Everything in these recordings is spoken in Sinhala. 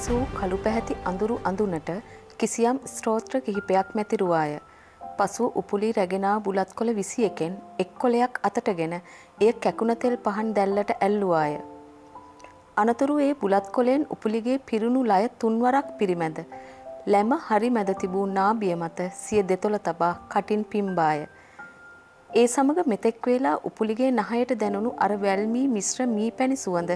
පසු කළු පැහැති අඳුරු අඳුනට කිසියම් ස්ත්‍රෝත්‍ර කිහිපයක් මැතිරුවාය. පසු උපුලි රැගෙනා බුලත් කොළ විසි එකෙන් එක් කොලයක් අතටගෙන එය කැකුණතෙල් පහන් දැල්ලට ඇල්ලුවාය. අනතුරු ඒ බුලත් කොලෙන් උපුලිගේ පිරුණු ලය තුන්වරක් පිරිමැද. ලැම හරි මැද තිබූ නාබිය මත සිය දෙතොළ තබා කටින් පිම්බාය. ඒ සමග මෙතෙක් වේලා උපුලිගේ නහයට දැනුණු අර වැල්මී මිශ්‍ර මී පැණි සුවඳ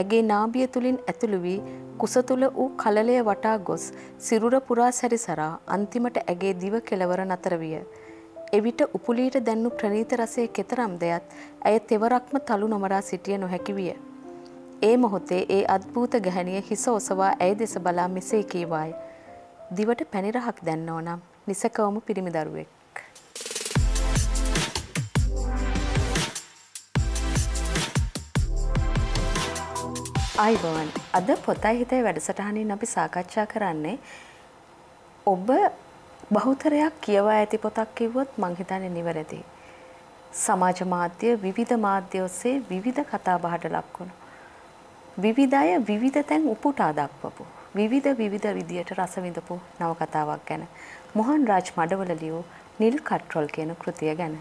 ඇගේ නාභිය තුලින් ඇතුළු වී කුස තුල වූ කලලය වටා ගොස් සිරුර පුරා සැරිසරා අන්තිමට ඇගේ දිව කෙලවර නතර විය. එවිට උපුලීට දැන්නු ප්‍රනීත රසයේ කෙතරම් දෙයත් ඇය තෙවරක්ම තලු නොමරා සිටිය නොහැකි විය. ඒ මොහොතේ ඒ අද්භූත ගැහැණිය හිස ඔසවා ඇය දෙස බලා මෙසේ කීවාය. දිවට පැණිරහක් දැන්නෝ නම් නිසකවම පිරිමි දරුවෙක්. අයිබෝන් අද පොතයි හිතේ වැඩසටහනින් අපි සාකච්ඡා කරන්නේ ඔබ බහුතරයක් කියවා ඇති පොතක් කිව්වොත් මං හිතන්නේ නිවැරදි. සමාජ මාධ්‍ය විවිධ මාධ්‍ය ඔස්සේ විවිධ කතා බහට ලක්වුණු. විවිධ අය විවිධ තැන් උපුටා දක්වපු. විවිධ විවිධ විදියට රස විඳපු නවකතාවක් ගැන. මොහන් රාජ් මඩවල ලියූ නිල් කට්‍රොල් කියන කෘතිය ගැන.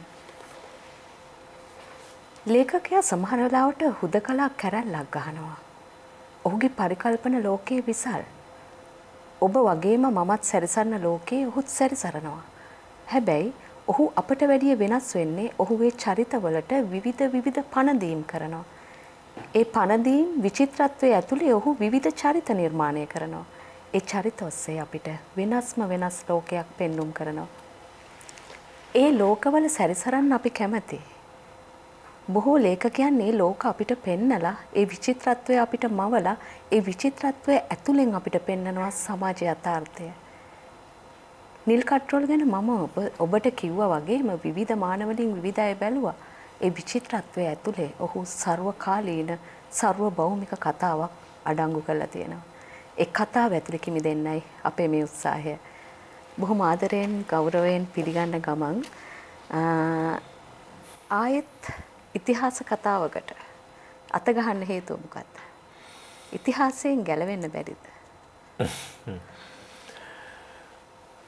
ලේඛකයා සමහර වෙලාවට හුදකලා කැරල්ලක් ගහනවා. ඔහුගේ පරිකල්පන ලෝකයේ විසල්. ඔබ වගේම මමත් සැරිසන්න ලෝකයේ ඔහුත් සැරිසරනවා. හැබැයි ඔහු අපට වැඩිය වෙනස් වෙන්නේ ඔහුගේ චරිතවලට විවිධ විවිධ පණදීම් කරනවා. ඒ පණදීම් විචිත්‍රත්වයේ ඇතුළේ ඔහු විවිධ චරිත නිර්මාණය කරනවා. ඒ චරිත ඔස්සේ අපිට වෙනස්ම වෙනස් ලෝකයක් පෙන්눔 කරනවා. ඒ ලෝකවල සැරිසරන්න අපි කැමතියි. බොහෝ ලේඛකයන් මේ ලෝක අපිට පෙන්නලා ඒ විචිත්‍රත්වය අපිට මවලා ඒ විචිත්‍රත්වය ඇතුලෙන් අපිට පෙන්නනවා සමාජ යථාර්ථය. නිල් කට්‍රෝල් ගැන මම ඔබ ඔබට කිව්වා වගේම විවිධ මානවලින් විවිධ අය බැලුවා. ඒ විචිත්‍රත්වය ඇතුලේ ඔහු ਸਰවකාලීන ਸਰව භෞමික කතාවක් අඩංගු කරලා තියෙනවා. ඒ කතාව ඇතුලේ කිමිදෙන්නයි අපේ මේ උත්සාහය. බොහොම ආදරයෙන් ගෞරවයෙන් පිළිගන්න ගමන් ආයෙත් ඉතිහාස කතාවකට අත ගහන්න හේතුව මොකක්ද? ඉතිහාසයෙන් ගැලවෙන්න බැරිද?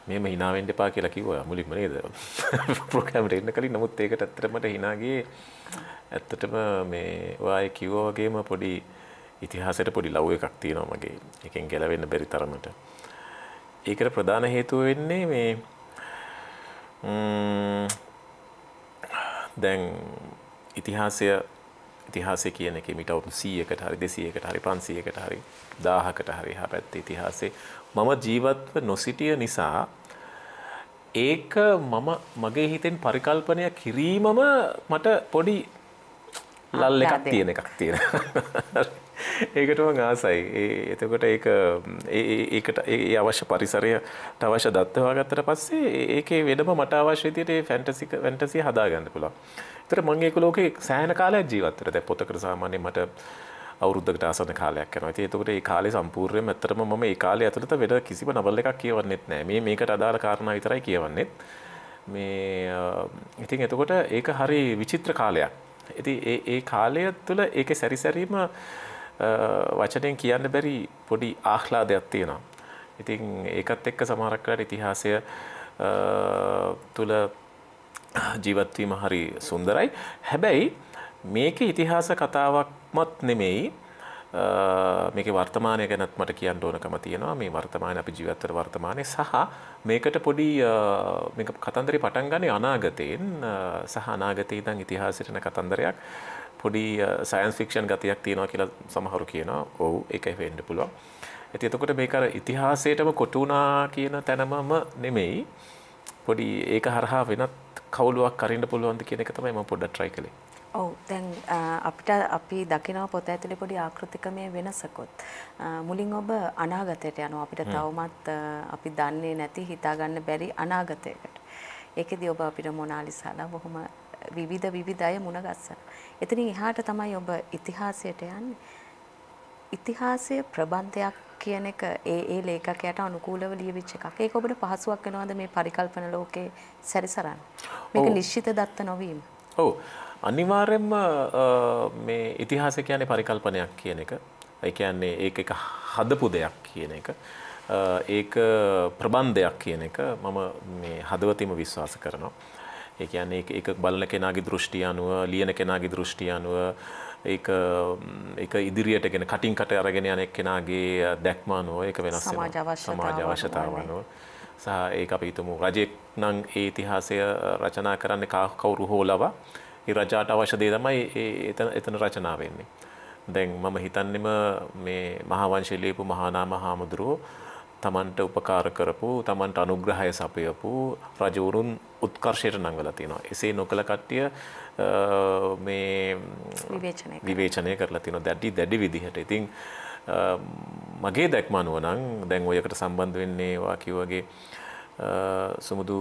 මේම hina වෙන්න එපා කියලා කිව්වා මුලින්ම නේද? ප්‍රෝග්‍රෑම් එකට එන්න කලින් නමුත් ඒකට ඇත්තටම hina ගියේ ඇත්තටම මේ ඔයාය කිව්වා වගේම පොඩි ඉතිහාසයට පොඩි ලව් එකක් තියෙනවා මගේ. එකෙන් ගැලවෙන්න බැරි තරමට. ඒකට ප්‍රධාන හේතුව වෙන්නේ මේ දැන් ඉතිහාසය ඉතිහාසය කියන එක මිට අවුරුදු 100කට හරි 200කට හරි 500කට හරි 1000කට හරි එහා පැත්තේ ඉතිහාසයේ මම ජීවත්ව නොසිටිය නිසා ඒක මම මගේ හිතෙන් පරිකල්පනය කිරීමම මට පොඩි ලල් එකක් තියෙන එකක් තියෙන ඒකටම ආසයි එතකොට ඒ ඒකට ඒ අවශ්‍ය පරිසරය අවශ්‍ය දත්වවා ගත්තට පස්සේ ඒකේ වෙනම මට අවශ්‍යතියට ෆැන්ටසික වැටසි හදාගන්න පුළා තර මංගේක ලෝක සෑන කාලයක් ජීවත්තර දැ පොතකට සාමාන්‍ය මට අවුද්ධකට ආසන කාලයක් න තකට ඒ කාලෙ සම්පූර්ය ඇතරම ම ඒ කාලය ඇතුළට වෙඩ කිසිම නවල්ල එකක් කියවන්නෙත් නෑ මේකට අදාළ කාරණ විතරයි කියවන්නෙත් මේ ඉතින් එතකොට ඒක හරි විචිත්‍ර කාලයක් ඇති ඒ කාලය තුළ ඒක සැරිසැරීම වචනයෙන් කියන්න බැරි පොඩි ආහ්ලා දෙයක් තියෙනවා. ඉතින් ඒකත් එක්ක සමහරක්ලාට ඉතිහාසය තුළ ජීවත්වීම හරි සුන්දරයි. හැබැයි මේක ඉතිහාස කතාවක්මත් නෙමෙයි මේක වර්තමානය ගැනත් මට කියන්න ඕනකම තියෙනවා මේ වර්තමාන අපි ජීවත්තර වර්තමානය සහ මේකට පොඩි කතන්දරි පටන් ගන්නේ අනාගතයෙන් සහ අනාගතයේ ඉඳන් ඉතිහාසයටන කතන්දරයක් පොඩි සයින්ස් ෆික්ෂන් ගතියක් තියෙනවා කියලා සමහරු කියනවා ඔව් ඒක වෙන්න පුළුවන්. ඇති එතකොට මේක ඉතිහාසයටම කොටුනා කියන තැනමම නෙමෙයි පොඩි ඒක හරහා වෙනත් කවුලුවක් කරින්න පුළුවන්ද කියන එක තමයි මම පොඩ්ඩක් try කළේ. ඔව් දැන් අපිට අපි දකිනවා පොත ඇතුලේ පොඩි ආකෘතිකමේ වෙනසකුත් මුලින් ඔබ අනාගතයට යනවා අපිට තවමත් අපි දන්නේ නැති හිතාගන්න බැරි අනාගතයකට ඒකෙදි ඔබ අපිට මොනාලිසාලා බොහොම විවිධ විවිධය මුණගස්සන එතනින් එහාට තමයි ඔබ ඉතිහාසයට යන්නේ ඉතිහාසය ප්‍රබන්ධයක් කියන එක ඒ ඒ ලේඛකයට අනුකූලව ලියවිච්ච එකක්. ඒක ඔබට පහසුවක් වෙනවද මේ පරිකල්පන ලෝකේ සැරිසරන්න? මේක නිශ්චිත දත්ත නොවීම. ඔව්. අනිවාර්යෙන්ම මේ ඉතිහාසය කියන්නේ පරිකල්පනයක් කියන එක. ඒ කියන්නේ ඒක එක හදපු දෙයක් කියන එක. ඒක ප්‍රබන්ධයක් කියන එක මම මේ හදවතින්ම විශ්වාස කරනවා. ඒ කියන්නේ ඒක බලන කෙනාගේ දෘෂ්ටි අනුව, ලියන කෙනාගේ දෘෂ්ටි අනුව ඒක ඒක ඉදිරියට ගෙන කටින් කට අරගෙන යන එක්කෙනාගේ දැක්ම අනුව ඒක වෙනස් වෙනවා. සමාජ අවශ්‍යතාව අනුව. සහ ඒක අපි හිතමු රජෙක් නම් ඒ ඉතිහාසය රචනා කරන්නේ කවුරු හෝ ලවා රජාට අවශ්‍යදේ තමයි එතන එතන රචනා වෙන්නේ. දැන් මම හිතන්නෙම මේ මහාවංශලීපු මහානාම හාමුදුරුවෝ තමන්ට උපකාර කරපු තමන්ට අනුග්‍රහය සපයපු රජවරුන් උත්කර්ෂයට නංගලා තියෙනවා. එසේ නොකළ කට්ටිය මේ විවේචනය කරලා තියෙනවා දැඩි දැඩි විදිහට. ඉතින් මගේ දැක්ම අනුව නම් දැන් ඔයකට සම්බන්ධ වෙන්නේ වා කිව්වගේ සුමුදු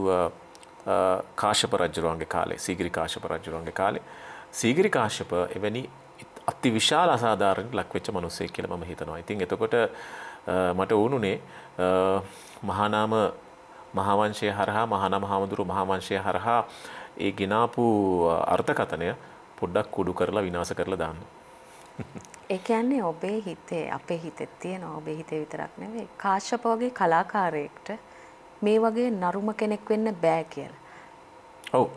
කාශප රජරුවන්ගේ කාලේ සීගිරි කාශප රජරුවන්ගේ කාලේ සීගිරි කාශප එවැනි අති විශාල අසාධාරණ ලක්වෙච්ච මනුස්සේ කියල ම හිතනවා. ඉතින් එතකොට මට ඕනුනේ මහනාම මහාවංශය හරහා මහනම හාමුදුරු මහාවංශය හරහා ඒ ගෙනාපු අර්ථකතනය පොඩ්ඩක් කුඩු කරලා විනාස කරලා දාන්න. ඒකන්නේ ඔබේ හිතේ අපේ හිතෙත් තියෙන ඔබේ හිතේ විතරක් නෙවේ කාශපෝගේ කලාකාරයෙක්ට මේ වගේ නරුම කෙනෙක් වෙන්න බෑ කියලා.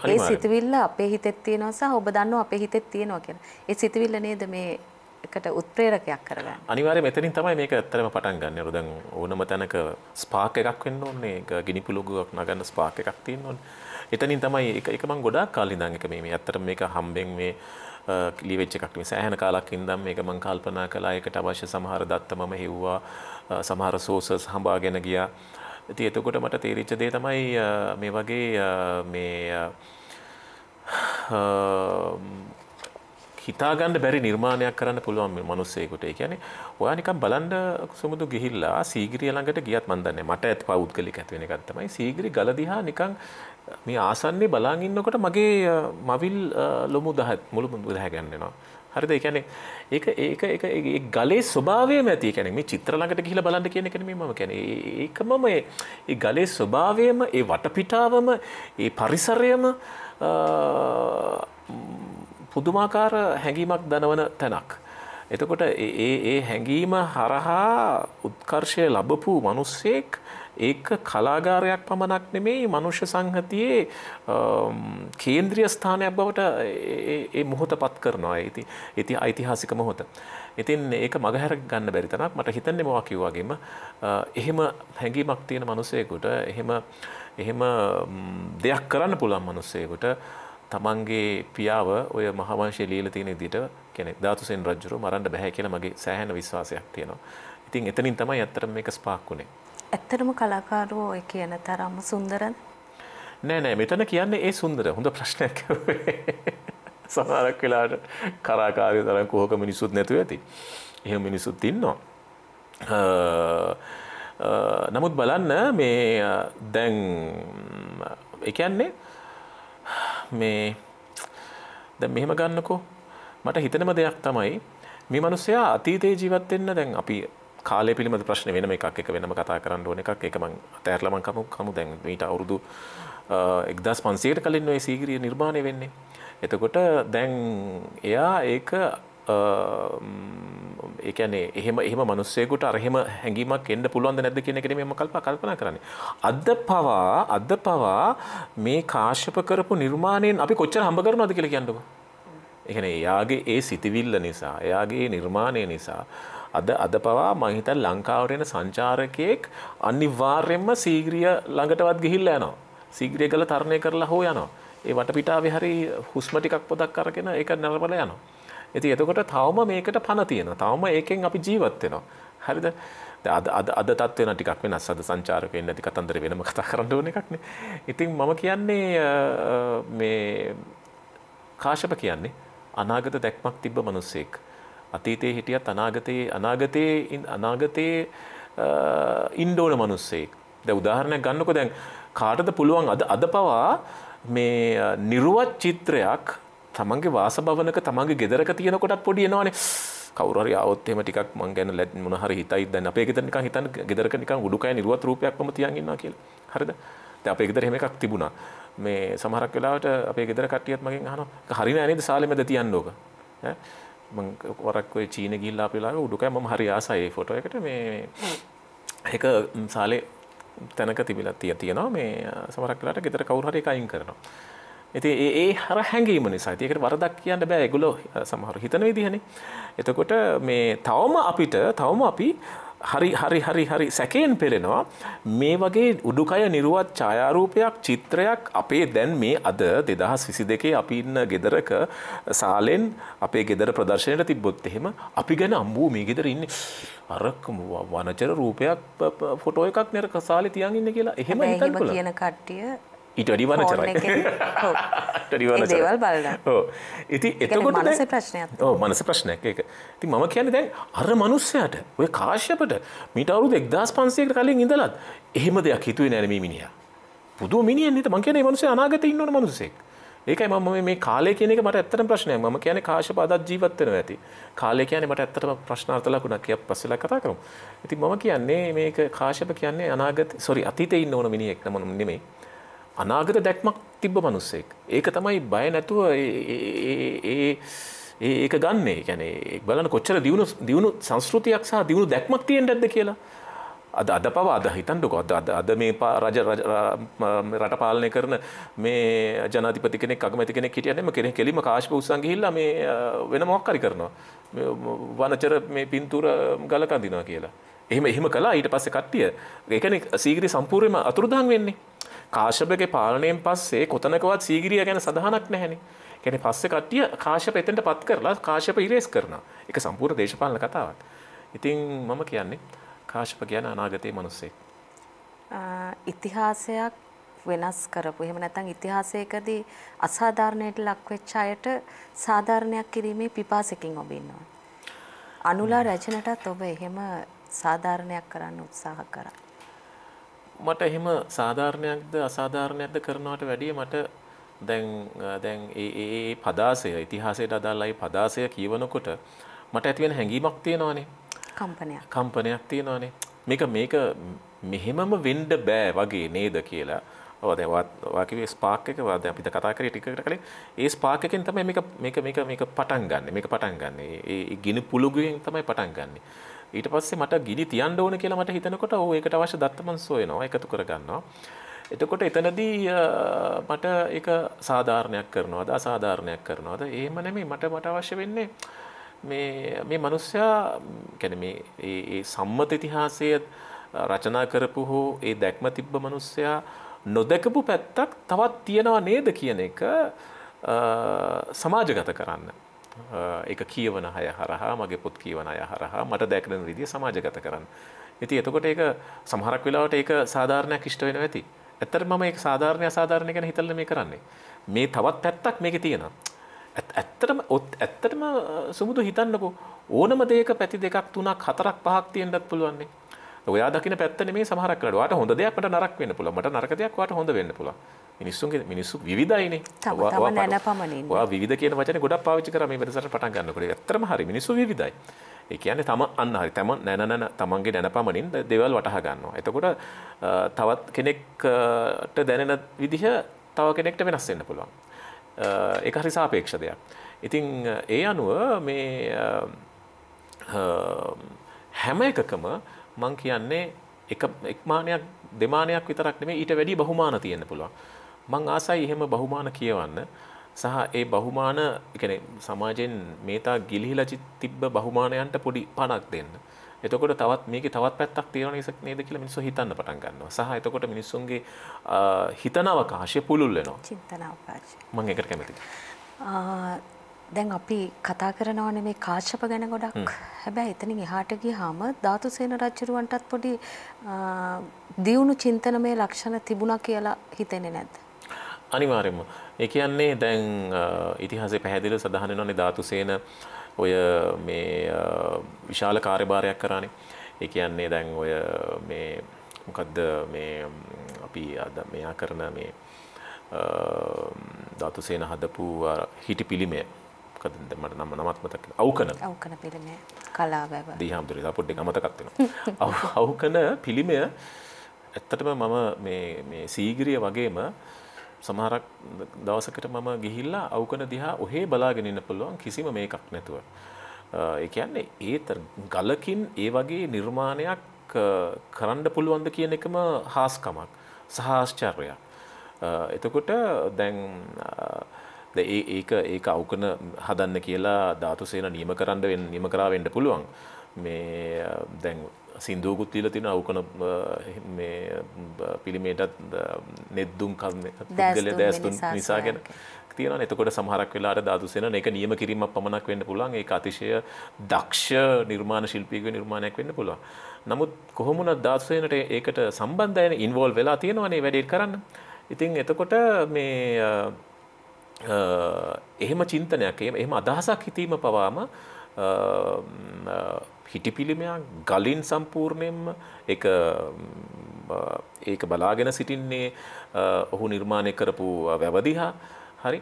ඒ සිතවිල්ල අපේ හිතෙත් තියෙනවා සහ ඔබ දන්නවා අපේ හිතෙත් තියෙනවා කියලා. ඒ සිතවිල්ල නේද මේ එකට උත්ප්‍රේරකයක් කරගන්න. අනිවාර්ය මෙතනින් තමයි මේක ඇත්තටම පටන් ගන්න. ඒක දැන් ඕනම තැනක ස්පාක් එකක් වෙන්න ඕනේ. ඒක ගිනි පුලුගුවක් නගන්න ස්පාක් එකක් තියෙන්න ඕනේ. එතනින් තමයි ඒක ඒක මම ගොඩාක් කාලේ ඉඳන් එක මේ මේ ඇත්තටම මේක හම්බෙන් මේ ලිවෙච්ච එකක් මේ සෑහන කාලක් ඉඳන් මේක මම කල්පනා කළා. ඒකට අවශ්‍ය සමහර දත්ත මම හෙව්වා. සමහර සෝසස් හඹාගෙන ගියා. ඇති එතකොට මට තේරිච්ච දේ තමයි මේ වගේ මේ හිතාගන්න බැරි නිර්මාණයක් කරන්න පුළුවන් මනුස්සයකුට කියන්නේ ඔයානිකම් බලන්ඩ සුමුදු ගිහිල්ලා සීගිරිය ළඟට ගියත් මන්දන්න මට ඇත් පෞද්ගලික ඇත්වෙන ගත්තමයි සීගිරි ගලදිහා නිකං මේ ආසන්නේ බලාගන්නකොට මගේ මවිල් ලොමු දහත් මුළු මුදහැගන්නෙනවා හරිද එකැන ඒ ඒක එක ගලේ ස්වභාවය ඇති කැන මේ චිත්‍රලඟට කියල බලන්න කියන කන ම කැන ඒකම මේ ගලේ ස්වභාවයම ඒ වටපිටාවම ඒ පරිසරයම පුදුමාකාර හැඟීමක් දනවන තැනක්. එතකොට ඒ හැඟීම හරහා උත්කර්ශය ලබපු මනුස්සෙක් ඒක කලාගාරයක් පමණක් නෙමෙයි මනුෂ්‍ය සංහතියේ කේන්ද්‍රිය ස්ථානයක් බවට ඒ මොහොත පත් කරනවා ඇති ඉති ඓතිහාසික මොහොත. ඉතින් ඒක මගහැර ගන්න බැරි තනක් මට හිතන්නේ මොකක් කිව්වාගෙම එහෙම හැඟීමක් තියෙන මිනිසෙකුට එහෙම එහෙම දෙයක් කරන්න පුළුවන් මිනිසෙකුට තමන්ගේ පියාව ඔය මහවංශයේ ලීලා තියෙන විදිහට කියන්නේ ධාතුසෙන් රජුරු මරන්න බෑ කියලා මගේ සෑහෙන විශ්වාසයක් තියෙනවා. ඉතින් එතනින් තමයි අත්‍තරම මේක ස්පාක් වුනේ. ඇත්තටම කලාකාරුවෝ ඔය කියන තරම්ම සුන්දරද? නෑ නෑ මෙතන කියන්නේ ඒ සුන්දර හොඳ ප්‍රශ්නයක්. සමහරක් වෙලාවට කලාකාරයෝ තරම් කොහක මිනිස්සුත් නැතුව ඇති. එහෙම මිනිස්සුත් ඉන්නවා. නමුත් බලන්න මේ දැන් එකන්නේ මේ දැ මෙහෙම ගන්නකෝ මට හිතනම දෙයක් තමයි මේ මනුස්සයා අතීතයේ ජීවත්වෙන්න දැන් අපි කාලය පිළිබඳ ප්‍රශ්න වෙනම එකක් එක වෙනම කතා කරන්න ඕන එකක් එක මං අතෑරලා මං කමු කමු දැන් ඊට අවුරුදු 1500කට කලින් ওই සීගිරිය නිර්මාණය වෙන්නේ. එතකොට දැන් එයා ඒක ඒකනේ එහෙම එහම මනුස්සයකුට අරහෙම හැඟීමක් එන්න පුළුවන්ද නැද කියන කෙන මෙම කල්ප කල්පනා කරන්න. අද පවා අද පවා මේ කාශ්‍යප කරපු නිර්මාණයෙන් අපි කොච්චර හම්බ කරන අද කියල කියන්නක. එහෙන එයාගේ ඒ සිතිවිල්ල නිසා එයාගේ නිර්මාණය නිසා අද අද පවා මහිත ලංකාවරෙන සංචාරකයෙක් අනිවාර්යෙන්ම සීග්‍රිය ළඟටවත් ගිහිල්ල යනවා. සීග්‍රිය කළ තරණය කරලා හෝ යනවා. ඒ වට පිටාව හරි හුස්ම ටිකක් පොදක් කරගෙන ඒක නැරබල යනවා. ඇති එතකොට තවම මේකට පණ තියෙන තවම ඒකෙන් අපි ජීවත්වෙනවා. හරිද අද අද අද තත්වන ටිකක් වෙන සද සංචාරකයෙන් ඇති කතන්දර වෙනම කතා කරන්න ඕන එකක්නේ ඉතින් මම කියන්නේ මේ කාශප කියන්නේ අනාගත දැක්මක් තිබ්බ මනුස්සෙක්. අතීතයේ හිටියත් අනාගතයේ අනාගතයේ අනාගතයේ ඉන්ඩෝන මනුස්සෙක්. ද උදාහරණයක් ගන්නකො දැන් කාටද පුළුවන් අද අද පවා මේ නිරුවත් චිත්‍රයක් තමන්ගේ වාස භවනක තමන්ගේ ගෙදරක තියෙනකොටත් පොඩි එනවානේ කවුරරි આવොත් එහෙම ටිකක් මං ගැන මොන හරි හිතයි දැන් අපේ ගෙදර නිකන් හිතන්න ගෙදරක නිකන් උඩුකය නිරුවත් රූපයක්ම තියන් ඉන්නවා කියලා. හරිද? දැන් අපේ ගෙදර එහෙම එකක් තිබුණා. මේ සමහරක් වෙලාවට අපේ ගෙදර කට්ටියත් මගෙන් අහනවා. හරි නෑ නේද සාලෙ මැද තියන්න ඕක. ඈ වරක් ඔය චීන ගිල්ලා පිලාගේ උඩුකයි මම හරි ආසයි ෆොට එකට මේ එක සාලේ තැනක තිබිලා තිය තියෙනවා මේ සමරක්ලාට ගෙතර කවුරු හරි එකයින් කරනවා. ඉති ඒ හර හැඟීම නිසා ඒකට වරදක් කියන්න බෑ එගුලෝ සමහර හිතන විදිහනේ. එතකොට මේ තවම අපිට තවම අපි හරි හරි හරි හරි සැකයෙන් පෙරෙනවා මේ වගේ උඩුකය නිරුවත් ඡායාරූපයක් චිත්‍රයක් අපේ දැන් මේ අද දෙදහස් විසි දෙකේ අපි ඉන්න ගෙදරක සාලෙන් අපේ ගෙදර ප්‍රදර්ශනයට තිබ්බොත් එහෙම අපි ගැන අම්බූ මේ ගෙදර ඉන්න අරක් වනචර රූපයක් ෆොටෝ එකක් නෙර කසාලි තියන් ඉන්න කියලා එහෙම කියන කට්ටිය ඉටඩි වන චරයි ඉති එතකොට ප්‍රශ්නයක් ඕ මනස ප්‍රශ්නයක් එක ති මම කියන දැන් අර මනුස්සයට ඔය කාශ්‍යපට මිට අවුරුදු එක්දස් පන්සේක කලින් ඉඳලත් එහෙම දෙයක් හිතුවේ නැරමී මිනිිය පුදු මිනිියන්නේට මං කියන මනුසේ අනාගත ඉන්නවන මනුසෙක් ඒකයි මම මේ කාලය කියනෙක මට ඇත්තට ප්‍රශ්නය ම කියන කාශප අදත් ජීවත්වන ඇති කාලය කියන මට ඇත්තට ප්‍රශ්නාර්ථලකුණක් කිය පසල කතා කරම් ඇති මම කියන්නේ මේක කාශප කියන්නේ අනාගත සොරි අතීතඉන්න ඕන මිනිියෙක් නමනුම් නෙමේ අනාගත දැක්මක් තිබ්බ මනුස්සෙක්. ඒක තමයි බය නැතුව ඒක ගන්නේ ගැනේ බලන කොච්චර දියුණු දියුණු සංස්කෘතියක් සහ දියුණු දැක්මක් තියෙන් ඇද කියලා. අද අද පව අද හිතන්නකො අද අද අද මේ රජ රටපාලනය කරන මේ ජනාතිපති කෙනෙක් අගමැති කෙනෙක් හිටියනම කෙනෙ කෙලිම කාශ්ප උත්සන් ගිහිල්ලා මේ වෙන මොකක් හරි කරනවා. වනචර මේ පින්තූර ගල කඳිනවා කියලා. එහෙම එහෙම කළා ඊට පස්සේ කට්ටිය ඒ කියන්නේ සීගිරි සම්පූර්ණයෙන්ම අතුරුදහන් වෙන්නේ. කාශපගේ පාලනයෙන් පස්සේ කොතනකවත් සීගිරිය ගැන සඳහනක් නැහැනේ. කියන්නේ පස්සේ කට්ටිය කාශප එතෙන්ට පත් කරලා කාශප ඉරේස් කරනවා. ඒක සම්පූර්ණ දේශපාලන කතාවක්. ඉතින් මම කියන්නේ කාශප කියන අනාගතයේ මිනිස්සෙක්. ඉතිහාසයක් වෙනස් කරපු. එහෙම නැත්නම් ඉතිහාසයකදී අසාධාරණයට ලක්වෙච්ච අයට සාධාරණයක් කිරීමේ පිපාසකින් ඔබ ඉන්නවා. අනුලා රචනටත් ඔබ එහෙම සාධාරණයක් කරන්න උත්සාහ කරා. මට එහෙම සාධාරණයක්ද අසාධාරණයක්ද කරනවට වැඩිය මට දැන් දැන් ඒ පදාසය ඉතිහාසයට අදාළයි පදාසය කියවනකොට මට ඇතිවෙන හැඟීමක් තියෙනවානේ කම්පනයක් කම්පනයක් තියෙනවානේ මේක මේක මෙහෙමම වෙන්ඩ බෑ වගේ නේද කියලා ඔදවාකිවේ ස්පාක් එක වාද අපිට කතා කරේ ටිකට කළේ ඒ ස්පාක් එකෙන් තමයි මේක මේක මේක මේක පටන් ගන්න මේක පටන් ගන්න ඒ ගිනි පුළගුවෙන් තමයි පටන් ගන්නේ ඊට පස්සේ මට ගිනි තියන්න ඕන කියලා මට හිතනකොට ඕ ඒකට අවශ්‍ය දත්තමන් සොයනවා එකතු කරගන්නවා. එතකොට එතනදී මට ඒක සාධාරණයක් කරනවාද අසාධාරණයක් කරනවාද එහෙම නෙමෙයි මට මට අවශ්‍ය වෙන්නේ මේ මේ මිනිස්සයා يعني මේ ඒ සම්මත ඉතිහාසයේ රචනා කරපු හෝ ඒ දැක්ම තිබ්බ මිනිස්සයා නොදකපු පැත්තක් තවත් තියනවා නේද කියන එක සමාජගත කරන්න. එක කියවන අය හරහා මගේ පොත් කියවන අය හරහා මට දැකරන විදිිය සමාජගත කරන්න. ඉති එතකොට ඒක සමහරක් වෙලාවට ඒක සාධාරණයක් ෂ්ට වෙන ඇති. ඇත්තර මම ඒ සාධාරණය සාධාරණය ගැන හිතල්ල මේ කරන්නේ. මේ තවත් පැත්තක් මේක තියෙන. ඇත්තටම ඔත් ඇත්තටම සුමුදු හිතන්නකෝ ඕනම දෙක පැති දෙකක් තුනක් හතරක් පහක් තියෙන්ටත් පුළුවන්නේ. ඔයා දකින පැත්ත මේ සහරකට හොඳ දෙයක්ට නරක් වන්න පුළ මට නරකදයක් වට හොඳ වෙන්න පුළුවන්. මිනිස්සුන්ගේ මිනිස්සු විවිධයිනේ. ඔවා නැන පමණින්. ඔයා විවිධ කියන වචනේ ගොඩක් පාවිච්චි කරා මේ වැඩසටහන පටන් ගන්නකොට. ඇත්තටම හරි මිනිස්සු විවිධයි. ඒ කියන්නේ තම අන්න හරි තම නැන නැන තමන්ගේ නැන පමණින් දේවල් වටහා ගන්නවා. එතකොට තවත් කෙනෙක්ට දැනෙන විදිහ තව කෙනෙක්ට වෙනස් වෙන්න පුළුවන්. ඒක හරි සාපේක්ෂ දෙයක්. ඉතින් ඒ අනුව මේ හැම එකකම මං කියන්නේ එක එක්මානයක් දෙමානයක් විතරක් නෙමෙයි ඊට වැඩි බහුමාන තියෙන්න පුළුවන්. මං ආසයි එහෙම බහුමාන කියවන්න සහ ඒ බහුමාන එකන සමාජයෙන් මේතා ගිලිහිල තිබ්බ බහුමානයන්ට පොඩි පණක් දෙන්න. එතකොට තවත් මේක තවත් පැත්තක් තියෙන නිසා නේද කියලා මිනිස්සු හිතන්න පටන් ගන්නවා. සහ එතකොට මිනිස්සුන්ගේ හිතන අවකාශය පුළුල් වෙනවා. චින්තන අවකාශය. මම ඒකට කැමතියි. දැන් අපි කතා කරනවනේ මේ කාශ්‍යප ගැන ගොඩක්. හැබැයි එතනින් එහාට ගියාම ධාතුසේන රජුරවන්ටත් පොඩි දියුණු චින්තනමය ලක්ෂණ තිබුණා කියලා හිතෙන්නේ නැද්ද? අනිවාර්යම ඒ කියන්නේ දැන් ඉතිහාසේ පැහැදිලිව සඳහන් වෙනවානේ ධාතුසේන ඔය මේ විශාල කාර්යභාරයක් කරානේ. ඒ කියන්නේ දැන් ඔය මේ මොකද්ද මේ අපි අද මෙයා කරන මේ ධාතුසේන හදපු හිටි පිළිමය මොකද මට නම නමත් මතක අවුකන අවුකන පිළිමය කලාවැව දීහාම්දුරේ පොඩ්ඩක් අමතකත් වෙනවා අවුකන පිළිමය ඇත්තටම මම මේ සීගිරිය වගේම සමහරක් දවසකට මම ගිහිල්ලා අවකන දිහා ඔහේ බලාගෙනන්න පුළුවන් කිසිම මේකක් නැතුව. ඒ කියන්නේ ඒත ගලකින් ඒ වගේ නිර්මාණයක් කරන්න පුළුවන්ද කියන එකම හාස්කමක් සහාශ්චර්යක්. එතකොට දැන් ඒක ඒක අවකන හදන්න කියලා ධාතු සේන නියම කරන්න නියම කරාවෙන්ඩ පුළුවන් මේ දැන් සින්දුවකුත් තිීල තින අවුකන පිළිමේටත් නෙද්දුම් කල දෑස්තුන් නිසා ගැන තියෙන එතකොට සහරක් වෙලාට දාතුසෙන එක නියම කිරීමක් පමණක් වෙන්න පුළන් ඒ අතිශය දක්ෂ නිර්මාණ ශිල්පීක නිර්මාණයක් වෙන්න පුළුවන්. නමුත් කොහොමුණ දාත්සයනට ඒකට සම්බන්ධයන ඉන්වෝල් වෙලා තියෙනවනේ වැඩේ කරන්න. ඉතින් එතකොට මේ එහෙම චින්තනයක් එම අදහසක් හිතීම පවාම හිටිපිලිමයක් ගලින් සම්පූර්ණයෙන්ම එක ඒක බලාගෙන සිටින්නේ ඔහු නිර්මාණය කරපු වැවදිහා හරි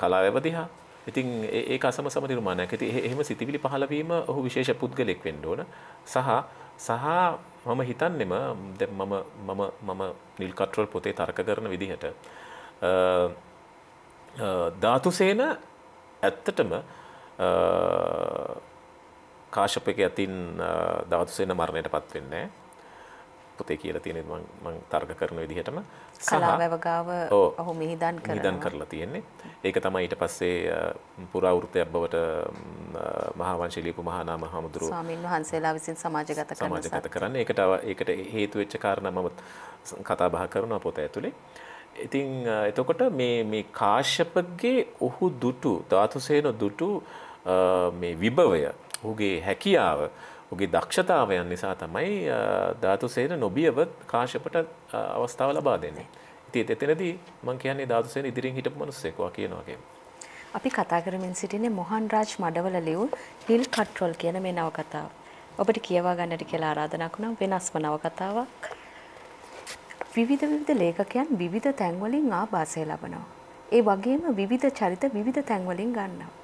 කලා වැවදිහා ඉතින් ඒ අසම සම නිර්මාණයක් ඇති එහෙම සිතිවිලි පහලවීම ඔහු විශේෂ පුද්ගලෙක් වෙන්න ඕන සහ සහ මම හිතන්නෙම දැන් මම මම මම නිල් කට්‍රල් පොතේ තර්ක කරන විදිහට ධාතුසේන ඇත්තටම කාශප එක ඇතින් දවතුසෙන මරණයට පත් වෙන්නේ පොතේ කියලා තියෙන මං තර්ග කරන විදිහටම කලාවැවගාව ඔහු මිහිදන් මිහිදන් කරලා තියෙන්නේ ඒක තමයි ඊට පස්සේ පුරාවෘත්තයක් බවට මහාවංශය ලියපු මහානාම හාමුදුරුවෝ ස්වාමින් වහන්සේලා විසින් සමාජගත කරන සමාජගත කරන්නේ ඒකට ඒකට හේතු වෙච්ච කාරණා මම කතා බහ කරනවා පොත ඇතුලේ ඉතින් එතකොට මේ මේ කාශ්‍යපගේ ඔහු දුටු ධාතුසේන දුටු මේ විභවය ඔහුගේ හැකියාව ඔගේ දක්ෂතාවයන් නිසා තමයි ධාතු සේන නොබියව කාශපට අවස්ථාව ලබා දෙන්නේ. ඉතින් එතනදී මම කියන්නේ ධාතු සේන ඉදිරියෙන් හිටපු මිනිස්සෙක්වා කියනවාගේ. අපි කතා කරමින් සිටින්නේ මොහන් රාජ් මඩවල ලියූ හිල් කට්‍රෝල් කියන මේ නවකතාව. ඔබට කියවා ගන්නට කියලා ආරාධනා කරනවා වෙනස්ම නවකතාවක්. විවිධ විවිධ ලේඛකයන් විවිධ තැන්වලින් ආభాසය ලබනවා. ඒ වගේම විවිධ චරිත විවිධ තැන්වලින් ගන්නවා.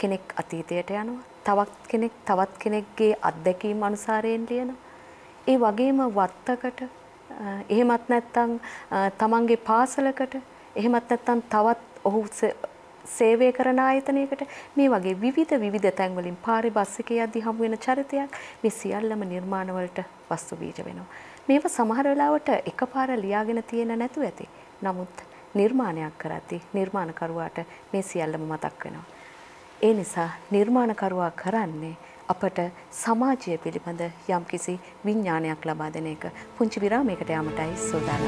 කෙනෙක් අතීතයට යනවා. තවත් කෙනෙක් තවත් කෙනෙක්ගේ අත්දැකීම් අනුසාරයෙන් ලියනවා. ඒ වගේම වත්තකට එහෙමත් නැත්නම් තමන්ගේ පාසලකට එහෙමත් නැත්නම් තවත් ඔහු සේවය කරන ආයතනයකට මේ වගේ විවිධ විවිධ තැන්වලින් පාරේ බස් එකේ යද්දී හමු වෙන චරිතයක් මේ සියල්ලම නිර්මාණවලට වස්තු බීජ වෙනවා. මේව සමහර වෙලාවට එකපාර ලියාගෙන තියෙන නැතුව ඇති. නමුත් නිර්මාණයක් කරද්දී නිර්මාණකරුවාට මේ සියල්ලම මතක් වෙනවා. ඒ නිසා නිර්මාණකරුවා කරන්නේ අපට සමාජය පිළිබඳ යම්කිසි විඥානයක් ලබා දෙන එක පුංචි විරාමයකට යාමටයි සූදානම්.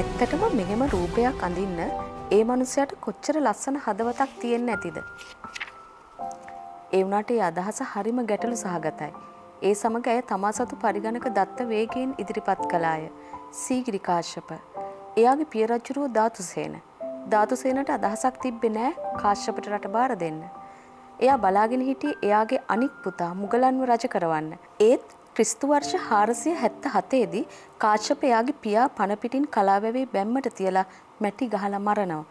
ඇත්තටම මෙහෙම රූපයක් අඳින්න ඒ මනුස්සයට කොච්චර ලස්සන හදවතක් තියෙන්නේ නැතිද? ඒ වුණාට ඒ අදහස හරිම ගැටලු සහගතයි. ඒ සමග ඇය තමා සතු පරිගණක දත්ත වේගයෙන් ඉදිරිපත් කළාය. සීගිරි කාශ්‍යප. එයාගේ පියරජ්ජුරුව ධාතුසේන. ධාතුසේනට අදහසක් තිබ්බේ නෑ කාශ්‍යපට රට බාර දෙන්න. එයා බලාගෙන හිටියේ එයාගේ අනික් පුතා මුගලන්ව රජ කරවන්න. ඒත් ක්‍රිස්තු වර්ෂ 477 දී කාශ්‍යප එයාගේ පියා පණ පිටින් කලාවැවේ බැම්මට තියලා මැටි ගහලා මරනවා.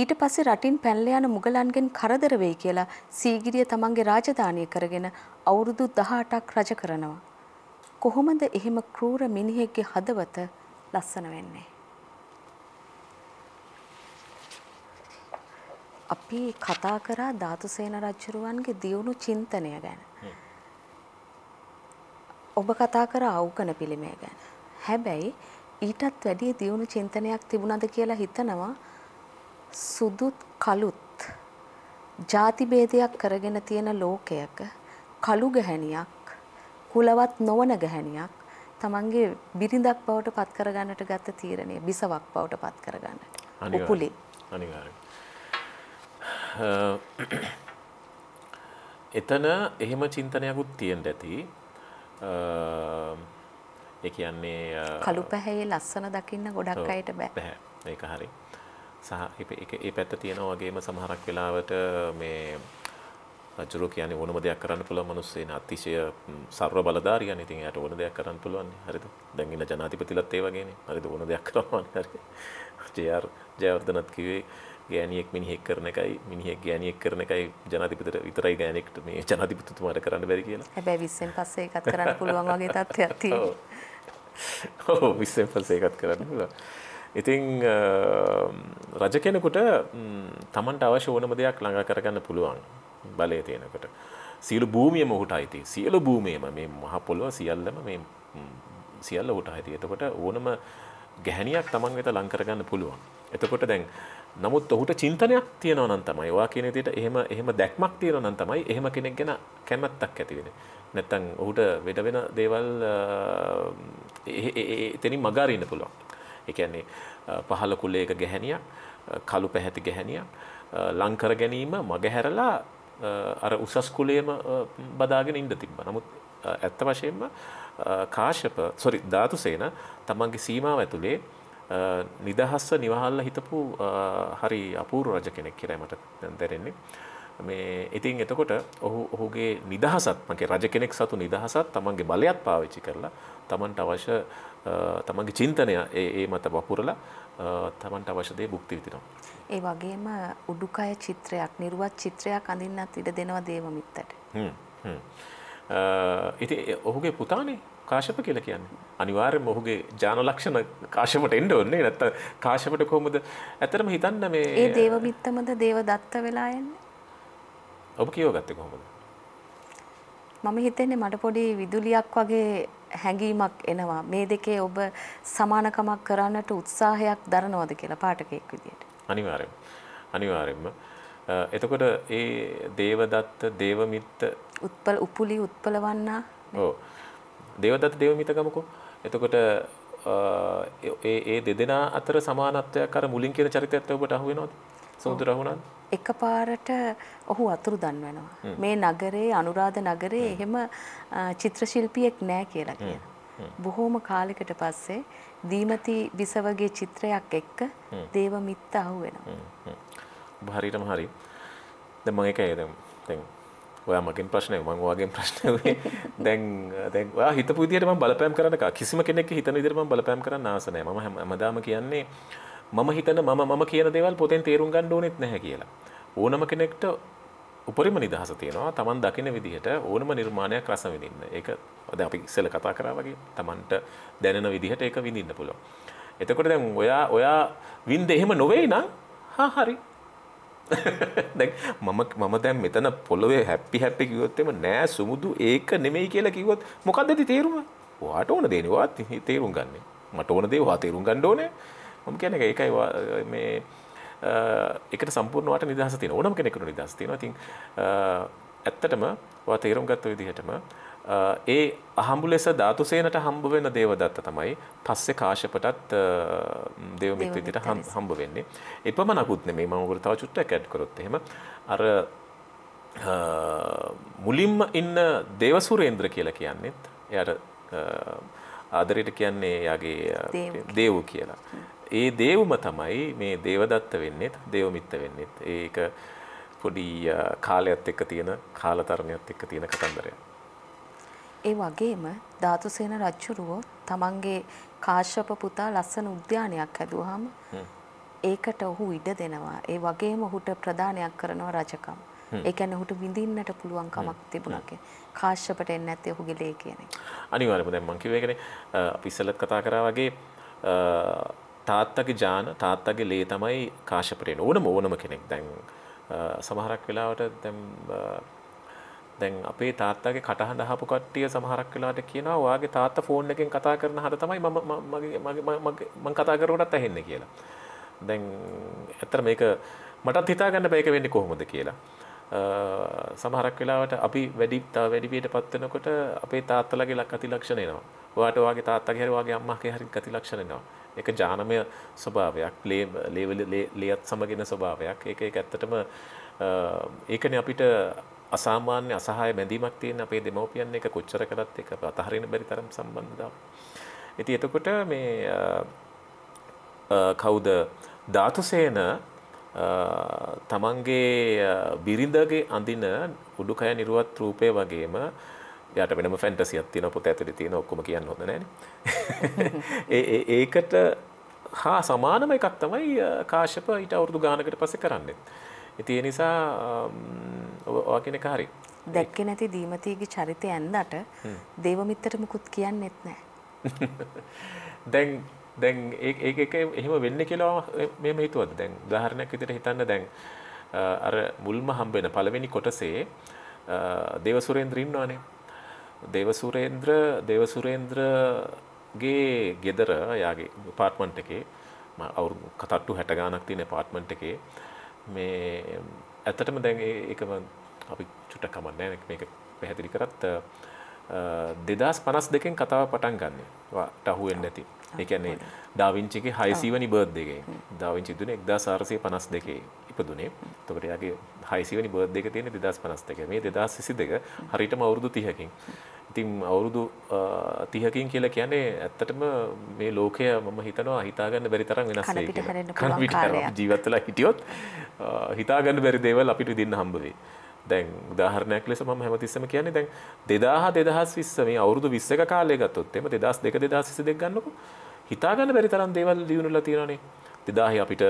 ඊට පස්සේ රටින් පැනලා යන මුගලන්ගෙන් කරදර වෙයි කියලා සීගිරිය තමන්ගේ රාජධානිය කරගෙන අවුරුදු 18ක් රජ කරනවා. කොහොමද එහෙම කෲර මිනිහෙක්ගේ හදවත ලස්සන වෙන්නේ? අපි කතා කරා ධාතුසේන රජුරුවන්ගේ දියුණු චින්තනය ගැන. ඔබ කතා කරා අවුකන පිළිමය ගැන. හැබැයි ඊටත් වැඩිය දියුණු චින්තනයක් තිබුණද කියලා හිතනවා සුදුත් කළුත් ಜಾති ભેදයක් කරගෙන තියෙන ලෝකයක කළු ගැහණියක් කුලවත් නොවන ගැහණියක් තමන්ගේ බිරිඳක් බවට පත් කරගන්නට ගත්ත තීරණය බිසවක් බවට පත් කරගන්නට උපුලි එතන එහෙම චින්තනයකුත් තියෙන්ට ඇති ඒ කියන්නේ කළු පැහැයේ ලස්සන දකින්න ගොඩක් අයට බෑ ඒක හරි සහ ඒ පැත්ත තියෙනවා වගේම සමහරක් වෙලාවට මේ රජුරු කියන්නේ ඕනම දෙයක් කරන්න පුළුවන් මිනිස්සෙන අතිශය සර්ව බලධාරියන්. ඉතින් එයාට ඕන දෙයක් කරන්න පුළුවන්. හරිද? දැන් ඉන්න ජනාධිපතිලත් ඒ වගේනේ. හරිද? ඕන දෙයක් කරනවා. හරි. ජේ.ආර්. ජයවර්ධනත් කිව්වේ ගෑණියෙක් මිනිහෙක් කරන එකයි මිනිහෙක් ගෑණියෙක් කරන එකයි ජනාධිපතිට විතරයි ගෑණෙක්ට මේ ජනාධිපතිතුමාට කරන්න බැරි කියලා. හැබැයි 20න් පස්සේ ඒකත් කරන්න පුළුවන් වගේ තත්ත්වයක් තියෙනවා. ඔව් 20න් පස්සේ ඒකත් කරන්න පුළුවන්. ඉතිං රජ කෙනෙකුට තමන්ට අවශ්‍ය ඕනම දෙයක් ළඟා කරගන්න පුළුවන් බලය තියෙනකට. සියලු භූමියම ඔහුට අයිති සියලු භූමියම මේ මහපොළොව සියල්ලම මේ සියල්ල ඔහුට අයිති. එතකොට ඕනම ගැහණියක් තමන් වෙත ලං කරගන්න පුළුවන්. එතකොට දැන් නමුත් ඔහුට චින්තනයක් තියෙනවා නම් තමයි ඔයා කියන විදිහට එහෙම එහෙම දැක්මක් තියෙනවා නම් තමයි එහෙම කෙනෙක් ගැන කැමැත්තක් ඇති වෙන්නේ. නැත්තම් ඔහුට වෙන වෙන දේවල් එතනින් මග අරින්න පුළුවන්. ඒ කියන්නේ පහළ කුලයක ගැහැණියක් කළු පැහැති ගැහැණියක් ලංකර ගැනීම මගහැරලා අර උසස් කුලයේම බදාගෙන ඉන්න තිබ්බා. නමුත් ඇත්ත වශයෙන්ම කාශ්‍යප සොරි ධාතුසේන තමන්ගේ සීමාව ඇතුලේ නිදහස්ස නිවහල්ලා හිටපු හරි අපූර්ව රජ කෙනෙක් කියලා මට දැනෙන්නේ. මේ ඉතින් එතකොට ඔහු ඔහුගේ නිදහසත් මගේ රජ කෙනෙක් සතු නිදහසත් තමන්ගේ බලයත් පාවිච්චි කරලා තමන්ට අවශ්‍ය තමන්ගේ චින්තනය ඒ මත වපුරලා තමන්ට අවශ්‍යදය භුක්ති විතිනවා. ඒ වගේම උඩුකය චිත්‍රයක් නිරුවත් චිත්‍රයක් අඳින්නත් ඉඩ දෙනවා දේවමිත්තට. ඉති ඔහුගේ පුතානේ කාශප කියල කියන්න අනිවාර්යම ඔහුගේ ජාන ලක්ෂණ කාශමට එන්ඩ ඔන්නේ නැත්ත කාශමට කොහොමද ඇතරම හිතන්න මේ ඒ දේවමිත්තමද දේව දත්ත වෙලායන්න ඔබ කියෝගත්ත කොහොමද මම හිතන්නේ මට පොඩි විදුලියක් වගේ හැඟීමක් එනවා. මේ දෙකේ ඔබ සමානකමක් කරන්නට උත්සාහයක් දරනවද කියලා පාඨකයෙක් විදියට. අනිවාර්යයෙන්ම. අනිවාර්යයෙන්ම. එතකොට ඒ දේවදත්ත දේවමිත්ත උත්පල උපුලි උත්පලවන්නා ඔව්. දේවදත්ත දේවමිත්ත ගමකෝ. එතකොට ඒ ඒ දෙදෙනා අතර සමානත්වයක් අර මුලින් කියන චරිතයත් ඔබට අහු වෙනවද? සමුද්‍ර රහුණාද? එකපාරට ඔහු අතුරු දන්වනවා. මේ නගරයේ අනුරාධ නගරයේ එහෙම චිත්‍රශිල්පියෙක් නෑ කියලා කියන. බොහෝම කාලෙකට පස්සේ දීමති විසවගේ චිත්‍රයක් එක්ක දේව මිත්ත අහුවෙනවා. හරියටම හරි. දැන් මම ඒකයි දැන් දැන් ඔයා මගෙන් ප්‍රශ්නයක් මම ඔයාගෙන් ප්‍රශ්නයක් දැන් දැන් ඔයා හිතපු විදිහට මම බලපෑම් කරන්න කිසිම කෙනෙක් හිතන විදිහට මම බලපෑම් කරන්න ආස නැහැ. මම හැමදාම කියන්නේ මම හිතන මම මම කියන දේවල් පොතෙන් තේරුම් ගන්න ඕනෙත් නැහැ කියලා. ඕනම කෙනෙක්ට උපරිම නිදහස තියෙනවා. Taman දකින විදිහට ඕනම නිර්මාණයක් රස විඳින්න. ඒක දැන් අපි ඉස්සෙල්ල කතා කරා වගේ Tamanට දැනෙන විදිහට ඒක විඳින්න පුළුවන්. එතකොට දැන් ඔයා ඔයා වින්ද එහෙම නොවේ නම් හා හරි. දැන් මම මම දැන් මෙතන පොළොවේ හැපි හැපි කිව්වොත් එම නෑ සුමුදු ඒක නෙමෙයි කියලා කිව්වොත් මොකද්ද තේරුම? ඔයාට ඕන දේනේ ඔයාත් තේරුම් ගන්න. මට ඕන දේ ඔයා තේරුම් ගන්න ඕනේ. හොම කියන එක ඒකයි මේ එකට සම්පූර්ණවට නිදහස තියෙන ඕනම කෙනෙකුට නිදහස තියෙනවා. ඉතින් ඇත්තටම ඔයා තේරුම් ගත්ත විදිහටම ඒ අහඹු ලෙස ධාතුසේනට හම්බ වෙන දේවදත්ත තමයි පස්සේ කාශ්‍යපටත් දේවමිත් විදිහට හම්බ වෙන්නේ. එපමණකුත් නෙමෙයි මම උගල තව චුට්ටක් ඇඩ් කරොත් එහෙම අර මුලින්ම ඉන්න දේවසුරේන්ද්‍ර කියලා කියන්නේත් එයාට ආදරයට කියන්නේ එයාගේ දේව් කියලා. ඒ දේවම තමයි මේ දේවදත්ත වෙන්නෙත් දේවමිත්ත වෙන්නෙත්. ඒක පොඩි කාලයත් එක්ක තියෙන කාලතරණයත් එක්ක තියෙන කතන්දරයක්. ඒ වගේම ධාතුසේන රජුරුව තමන්ගේ කාශ්‍යප පුතා ලස්සන උද්‍යානයක් හැදුවාම ඒකට ඔහු ඉඩ දෙනවා. ඒ වගේම ඔහුට ප්‍රදානයක් කරනවා රජකම්. ඒ කියන්නේ ඔහුට විඳින්නට පුළුවන් කමක් තිබුණා කිය. කාශ්‍යපට එන්නේ නැත්තේ ඔහුගේ ලේ කියන එක. අනිවාර්යයෙන්ම දැන් මම කිව්ව එකනේ අපි ඉස්සෙල්ලත් කතා කරා වගේ තාත්තගේ ජාන තාත්තගේ ලේ තමයි කාශපරයෙන් ඕනම ඕනම කෙනෙක් දැන් සමහරක් වෙලාවට දැම් දැන් අපේ තාත්තගේ කටහඬ අහපු කට්ටිය සමහරක් වෙලාට කියනවා ඔයාගේ තාත්තා ෆෝන් එකෙන් කතා කරන හර තමයි මම මගේ මගේ මම කතා කරනකොටත් ඇහෙන්නේ කියලා. දැන් ඇත්තට මේක මටත් හිතා ගන්න බෑ ඒක වෙන්නේ කොහොමද කියලා. සමහරක් වෙලාවට අපි වැඩි තව වැඩි වියටපත් වෙනකොට අපේ තාත්තලාගේ ලක්කති ලක්ෂණ එනවා. ඔයාට ඔයාගේ තාත්තගේ හරි ඔයාගේ අම්මාගේ හරි ගති ලක්ෂණ එනවා. එක ජානමය ස්වභාවයක් ලේවල ලේත් සමගෙන ස්වභාවයක් ඒක එක ඇත්තටම ඒකන අපිට අසාමාන්‍ය අසහය බැඳීමක් තියෙන අපේ දෙමවපියන් එක කොච්චර කළත් එක අතහරෙන බැරි තරම් සම්බන්ධාව. ඉති එතකොට මේ කවුද ධාතුසේන තමන්ගේ බිරිඳගේ අඳින උඩුකය නිරුවත් රූපය වගේම යාට වෙනම ෆැන්ටසියක් තියෙන පොත ඇතුලේ තියෙන ඔක්කොම කියන්න හොඳ නැහැනේ. ඒකට හා සමානම එකක් තමයි කාශ්‍යප ඊට අවුරුදු ගානකට පස්සේ කරන්නේ. ඉතින් ඒ නිසා ඔවා කියන එක හරි. දැක්කේ නැති දීමතිගේ චරිතය ඇන්දට දේවමිත්තට මුකුත් කියන්නෙත් නෑ. දැන් දැන් ඒ එක එහෙම වෙන්න කියලා මෙම හිතුවත් දැන් උදාහරණයක් විදිහට හිතන්න දැන් අර මුල්ම හම්බ වෙන පළවෙනි කොටසේ දේවසුරේන්ද්‍ර ඉන්නවනේ දේවසුරේන්ද්‍ර දේවසුරේන්ද්‍රගේ ගෙදර යාගේ පාර්ට්මන්ට් එකේ අවුරුදු කතට්ටු හැට ගානක් තියෙන පාර්ට්මන්ට් එකේ මේ ඇත්තටම දැන් ඒක අපි චුට්ටක් කමන්නේ මේක පැහැදිලි කරත් දෙදස් පනස් දෙකෙන් කතාව පටන් ගන්නේ ටහුවෙන් නැති එකන්නේ ඩාවිංචිගේ හයිසිවනි බර්ද් දෙකේ දවිංචි දුන එක්දා සාරසය පනස් දෙකේ ඉපදුනේ තකට යාගේ හයිසිවනි බර්ද් දෙක තියෙන දෙදස් පනස් දෙක මේ දෙදස් සිසි දෙක හරිටම අවුරුදු තියකින් ඉතින් අවුරුදු තිහකින් කියලා කියන්නේ ඇත්තටම මේ ලෝකය මම හිතනවා හිතාගන්න බැරි තරම් වෙනස් වෙයි කියලා. ජීවත් වෙලා හිටියොත් හිතාගන්න බැරි දේවල් අපිට විඳින්න හම්බ වෙයි. දැන් උදාහරණයක් ලෙස මම හැමතිස්සම කියන්නේ දැන් 2000 2020 මේ අවුරුදු 20ක කාලය ගත්තොත් එහෙම 2002 2022 ගන්නකො හිතාගන්න බැරි තරම් දේවල් දිනුනලා තියෙනවනේ. 2000 අපිට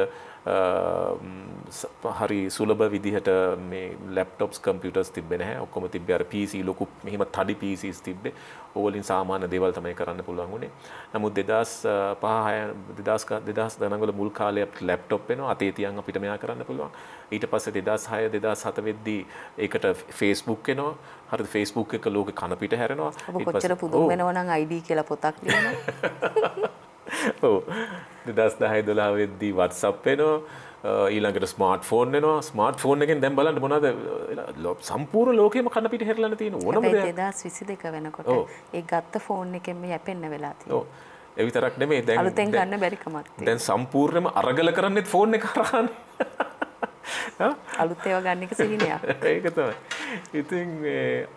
හරි සුලබ විදිහට මේ ලැප්ටොප්ස් කම්පියුටර්ස් තිබෙන්නේ නැහැ. ඔක්කොම තිබ්බේ අර PC ලොකු මෙහිම තඩි PCs තිබ්බේ. ඕවලින් සාමාන්‍ය දේවල් තමයි කරන්න පුළුවන් වුණේ. නමුත් 2005 6 2000 ගණන් වල මුල් කාලේ අපිට ලැප්ටොප් එනවා. අතේ තියන් අපිට මෙයා කරන්න පුළුවන්. ඊට පස්සේ 2006 2007 වෙද්දී ඒකට Facebook එනවා. හරි Facebook එක ලෝකේ කන පිට හැරෙනවා. ඔබ කොච්චර පුදුම වෙනවනම් ID කියලා පොතක් ලියනවා. ඔව්. දෙදස් දහයි දොලාවෙද්දී වත්සප් වෙනවා ඊළඟට ස්මාර්ට් ෆෝන් වෙනවා ස්මාර්ට් ෆෝන් එකෙන් දැම් බලන්න මොනද සම්පූර් ලෝකම කන්න පිට හෙරලන තියෙන ඕනම දස් විසි දෙක වෙනකොට ඒ ගත්ත ෆෝන් එකෙම යැපෙන්න වෙලා එවිතරක් නෙමේ දැන් ගන්න බැරිකමක් දැන් සම්පූර්ණයම අරගල කරන්නෙත් ෆෝන් එක කරන්න අලුත් ඒවා ගන්න එක සිහිනයක්. ඒක තමයි. ඉතින්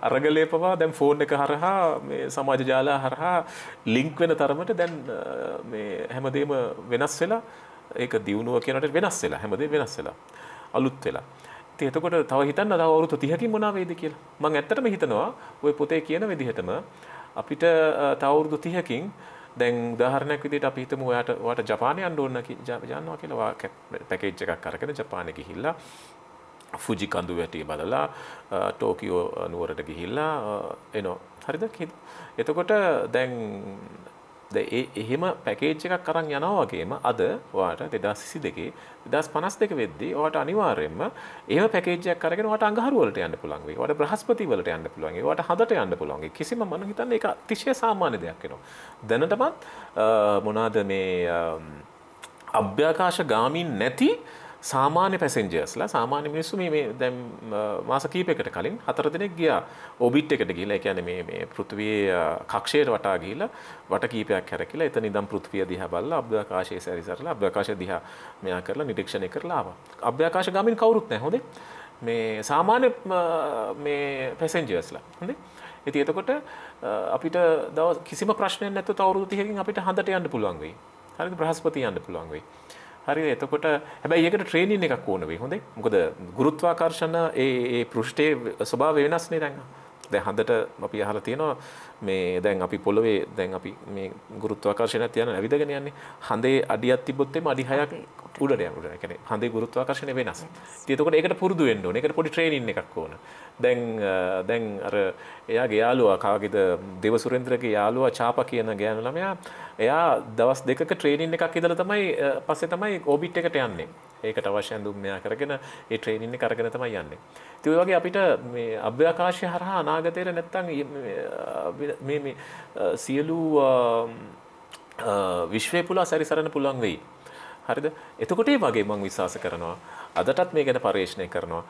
අරගලේ පවා දැන් ෆෝන් එක හරහා මේ සමාජ ජාලා හරහා ලින්ක් වෙන තරමට දැන් මේ හැමදේම වෙනස් වෙලා ඒක දියුණුව කියනට වෙනස් වෙලා හැමදේ වෙනස් වෙලා අලුත් වෙලා. ඉතින් එතකොට තව හිතන්න තව අවුරුදු 30කින් මොනවා වෙයිද කියලා. මම ඇත්තටම හිතනවා ওই පොතේ කියන විදිහටම අපිට තව අවුරුදු 30කින් දැන් උදාහරණයක් විදිහට අපි හිතමු ඔයාට ඔයාට ජපානය යන්න ඕන යනවා කියලා ඔයා පැකේජ් එකක් අරගෙන ජපානෙ ගිහිල්ලා ෆුජි කඳු වැටි බලලා ටෝකියෝ නුවරට ගිහිල්ලා එනවා හරිද එතකොට දැන් ද ඒ එහෙම පැකේජ් එකක් කරන්න යනවාගේම අද වාට දෙදස් සිසි දෙකේ දස් පනස් දෙක වෙද්දී ට අනිවාරෙන්ම ඒ පැකේජයක් කරගෙන වට අඟහරුවලට යන්න පුළන්ගේ වට බ්‍රහස්පති වලට යන්න පුළුවන්ගේ වට හදට යන්න පුළන්ගේ කිසිම මන හිතන්න එක තිශය සාමාන්‍ය දෙයක් එනවා දැනටමත් මොනාද මේ අභ්‍යාකාශ ගාමින් නැති සාමාන්‍ය පැසෙන්ජර්ස්ලා සාමාන්‍ය මිනිස්සු මේ දැම් මාස කීපයකට කලින් හතර දෙනෙක් ගියා ඔබිට් එකට ගිහිලා ඒ කියන්නේ මේ පෘථිවියේ කක්ෂයට වටා ගිහිලා වට කීපයක් හැරකිලා එතන ඉඳන් පෘථිවිය දිහා බලලා අභ්‍යවකාශයේ සැරිසරලා අභ්‍යවකාශය දිහා මෙයා කරලා නිරීක්ෂණය කරලා ආවා. අභ්‍යවකාශ ගාමින් කවුරුත් නැහැ හොඳේ. මේ සාමාන්‍ය මේ පැසෙන්ජර්ස්ලා හොඳේ. ඉතින් එතකොට අපිට දවස් කිසිම ප්‍රශ්නයක් නැතුව අවුරුදු 30කින් අපිට හඳට යන්න පුළුවන් වෙයි. හරියට බ්‍රහස්පති යන්න පුළුවන් වෙයි. හරි එතකොට හැබැයි ඒකට ට්‍රේනින් එකක් ඕන වෙයි හොඳේ මොකද ගුරුත්වාකර්ෂණ ඒ ඒ පෘෂ්ඨයේ ස්වභාවය වෙනස්නේ දැන් දැන් හඳට අපි අහලා තියෙනවා මේ දැන් අපි පොළොවේ දැන් අපි මේ ගුරුත්වාකර්ශණයක් තියන ඇවිදගෙන යන්නේ හඳේ අඩියක් තිබ්බොත් එම අඩි 6ක් උඩට යන උඩ. ඒ කියන්නේ හඳේ ගුරුත්වාකර්ෂණය වෙනස්. ඉතින් එතකොට ඒකට පුරුදු වෙන්න ඕනේ. ඒකට පොඩි ට්‍රේනින් එකක් ඕන. දැන් දැන් අර එයාගේ යාළුවා කාගේද දේවසුරේන්ද්‍රගේ යාළුවා චාපා කියන ගෑනු ළමයා එයා දවස් දෙකක ට්‍රේනින් එකක් ඉඳලා තමයි පස්සේ තමයි ඕබිට් එකට යන්නේ. ඒකට අවශ්‍ය ඇඳුම් මෙයා කරගෙන ඒ ට්‍රේනින් එක අරගෙන තමයි යන්නේ. ඉතින් ඔය වගේ අපිට මේ අභ්‍යවකාශය හරහා අනාගතේට නැත්තම් මේ මේ සියලු විශ්වය පුලා සැරිසරන්න පුළුවන් වෙයි. හරිද? එතකොට ඒ වගේ මම විශ්වාස කරනවා. අදටත් මේ ගැන පරීක්ෂණය කරනවා.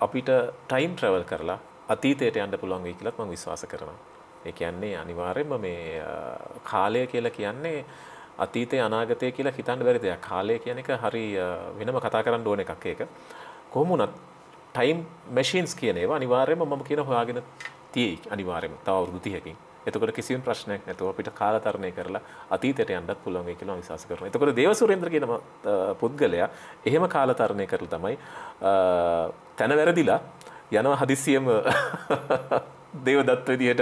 අපිට ටයිම් ට්‍රැවල් කරලා අතීතයට යන්න පුළුවන් වෙයි කියලාත් මම විශ්වාස කරනවා. ඒ කියන්නේ අනිවාර්යයෙන්ම මේ කාලය කියලා කියන්නේ අතීතය අනාගතය කියලා හිතන්න බැරි දෙයක්. කාලය කියන එක හරි වෙනම කතා කරන්න ඕන එකක් ඒක. කොහොම වුණත් ටයිම් මැෂින්ස් කියන ඒවා අනිවාර්යයෙන්ම මම කියන හොයාගෙන තියෙයි අනිවාර්යයෙන්ම තව අවුරුදු 30කින්. එතකොට කිසිම ප්‍රශ්නයක් නැතුව අපිට කාලතරණය කරලා අතීතයට යන්නත් පුළුවන් කියලා විශ්වාස කරනවා. එතකොට දේවසුරේන්ද්‍ර කියන පුද්ගලයා එහෙම කාලතරණය කරලා තමයි තන වැරදිලා යනවා හදිස්සියෙම දේවදත් විදිහට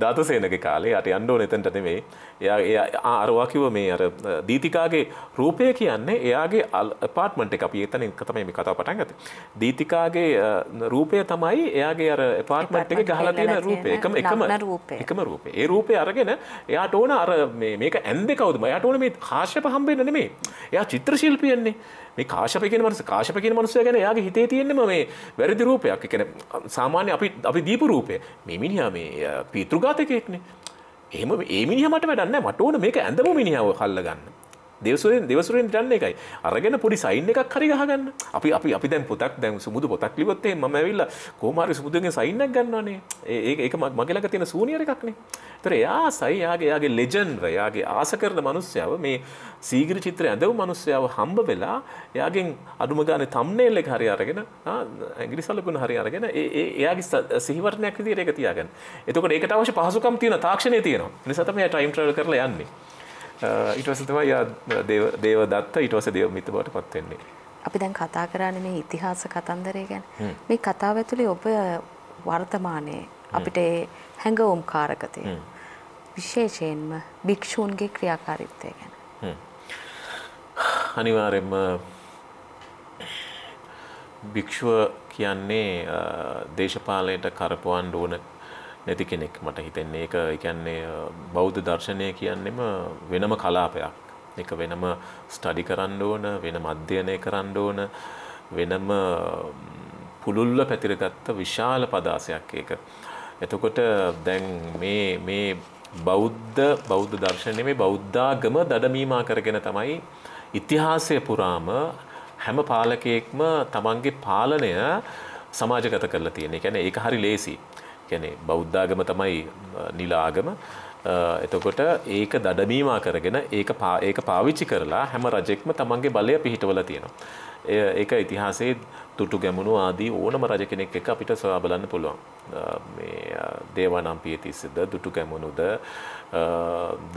ධාතුසේනගේ කාලේ යට යන්න ඕන එතනට නෙමෙයි. එයා එයා අරවා කිව්ව මේ අර දීතිකාගේ රූපය කියන්නේ එයාගේ අපාර්ට්මන්ට් එක අපි එතන එක තමයි මේ කතාව පටන් ගත්තේ. දීතිකාගේ රූපය තමයි එයාගේ අර අපාර්ට්මන්ට් එකේ ගහලා තියෙන රූපය. එකම එකම එකම රූපය. ඒ රූපය අරගෙන එයාට ඕන අර මේ මේක ඇන්දේ කවුද? එයාට ඕන මේ කාශ්‍යප හම්බෙන්න නෙමෙයි. එයා චිත්‍ර ශිල්පියන්නේ. මේ කාශප කියෙන මනස කාශප කියෙන මනුසය ගැන යාගේ හිතේ තියෙන්නම මේ වැරදි රූපයක් එකන සාමාන්‍ය අපි අපි දීපු රූපය මේ මිනිහා මේ පීතෘගාතකයෙක්නේ එහෙම ඒ මිනිහමට වැඩන්න මට ඕන මේක ඇඳම මිනිාව කල්ලගන්න දෙවසුවෙන් දෙවසුරෙන් ටන්න එකයි අරගෙන පොඩි සයින් එකක් හරි ගහගන්න අපි අපි අපි දැන් පොතක් දැන් සුමුදු පොතක් ලිවොත්තේ මම ඇවිල්ලා කොහොමාරි සුමුදුගෙන් සයින්නක් ගන්නවනේ ඒක ඒක මගේ ළඟ තියෙන සූනියර එකක්නේ ඒතර එයා සයි යාගේ යාගේ ලෙජන්ඩ් යාගේ ආස කරන මිනිස්සයව මේ සීගිරි චිත්‍රය ඇඳව මිනිස්සයව හම්බ වෙලා එයාගෙන් අඩුම ගානේ තම්නේල් එක හරි අරගෙන ඇඟිලි සලකුණු හරි අරගෙන ඒ එයාගේ සිහිවර්ණයක් විදිහට ඒක තියාගන්න එතකොට ඒකට අවශ්‍ය පහසුකම් තියෙන තාක්ෂණය තියෙනවා නිසා තමයි ටයිම් ට්‍රැවල් කරලා යන්නේ ඉටවස තමයි යා දේව දත්ත ඉටවස දේව මිත බවට පත්වෙන්නේ. අපි දැන් කතා කරන්නේ මේ ඉතිහාස කතන්දරය ගැන. මේ කතාව ඇතුලේ ඔබ වර්තමානයේ අපිට හැඟවුම් කාරකතය. විශේෂයෙන්ම භික්ෂූන්ගේ ක්‍රියාකාරීත්වය ගැන. අනිවාර්යෙන්ම භික්ෂුව කියන්නේ දේශපාලනයට කරපුවන් ඕන නැති කෙනෙක් මට හිතෙන්නේ ඒක කියන්නේ බෞද්ධ දර්ශනය කියන්නෙම වෙනම කලාපයක් එක වෙනම ස්ටඩි කරන්න ඕන වෙන මධ්‍යනය කරන්න ඕන වෙනම පුළුල්ල පැතිරගත්ත විශාල පදාසයක් ඒක. එතකොට දැන් මේ බෞද්ධ බෞද්ධ දර්ශනය මේ බෞද්ධාගම දඩමීමා කරගෙන තමයි ඉතිහාසය පුරාම හැම පාලකයෙක්ම තමන්ගේ පාලනය සමාජගත කරලා තියෙන. ඒ කියන්නේ ඒක හරි ලේසි. කැනෙ බෞද්ධාගම තමයි නිලාගම එතකොට ඒක දඩමීමා කරගෙන ඒක ඒක පාවිච්චි කරලා හැම රජෙක්ම තමන්ගේ බලය පිහිටවල තියෙනවා. ඒක ඉතිහාසේ තුටු ගැමුණු ආදී ඕනම රජ කෙනෙක් එක අපිට සොයා බලන්න පුළුවන්. මේ දේවානම් පියතිස්සද දුටු ගැමුණුද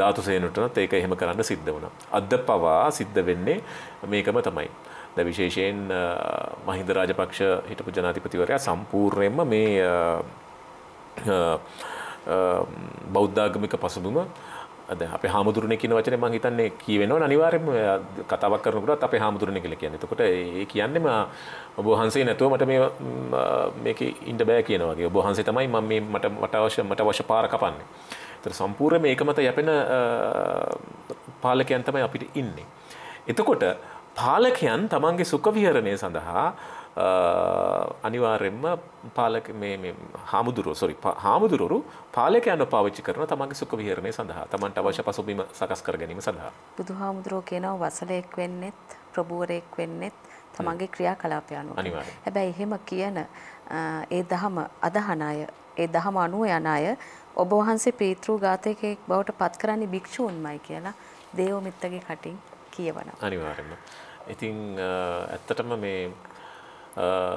ධාතුසේනුටනත් ඒක එහෙම කරන්න සිද්ධ වුණා. අද පවා සිද්ධ වෙන්නේ මේකම තමයි. ද විශේෂයෙන් මහින්ද රාජපක්ෂ හිටපු ජනාධිපතිවරයා සම්පූර්ණයෙන්ම මේ බෞද්ධාගමික පසුබිම අද අප හාමුදුරන කියන වචන මං හිතන්නේ කියවෙනවා අනිවාර්යම කතාවක් කරනකොට අපේ හාමුදුරණ කියලා කියන්නේ. එතකොට ඒ කියන්නේ ඔබ වහන්සේ නැතුව මට මේ මේක ඉන්න බෑ කියන වගේ. ඔබ වහන්සේ තමයි මම මේ මට මට අවශ්‍ය මට අවශ්‍ය පාර කපන්නේ. ඒතර සම්පූර්ණ මේක මත යැපෙන පාලකයන් තමයි අපිට ඉන්නේ. එතකොට පාලකයන් තමන්ගේ සුඛ විහරණය සඳහා අනිවාර්යෙන්ම පාලක මේ හාමුදුරුව සොරි හාමුදුරුවරු පාලකයන්ව පාවිච්චි කරන තමන්ගේ සුඛ විහරණය සඳහා තමන්ට අවශ්‍ය පසුබිම සකස් කර ගැනීම සඳහා බුදුහාමුදුරුවෝ කියනවා වසලයක් වෙන්නෙත් ප්‍රභූවරයෙක් වෙන්නෙත් තමන්ගේ ක්‍රියාකලාප අනුව අනිවාර්යෙන් හැබැයි එහෙම කියන ඒ දහම අදහන අය ඒ දහම අනුව යන අය ඔබ වහන්සේ පීතෘ ඝාතකයෙක් බවට පත් කරන්නේ භික්ෂූන්මයි කියලා දේව මිත්තගේ කටින් කියවනවා. අනිවාර්යයෙන්ම. ඉතින් ඇත්තටම මේ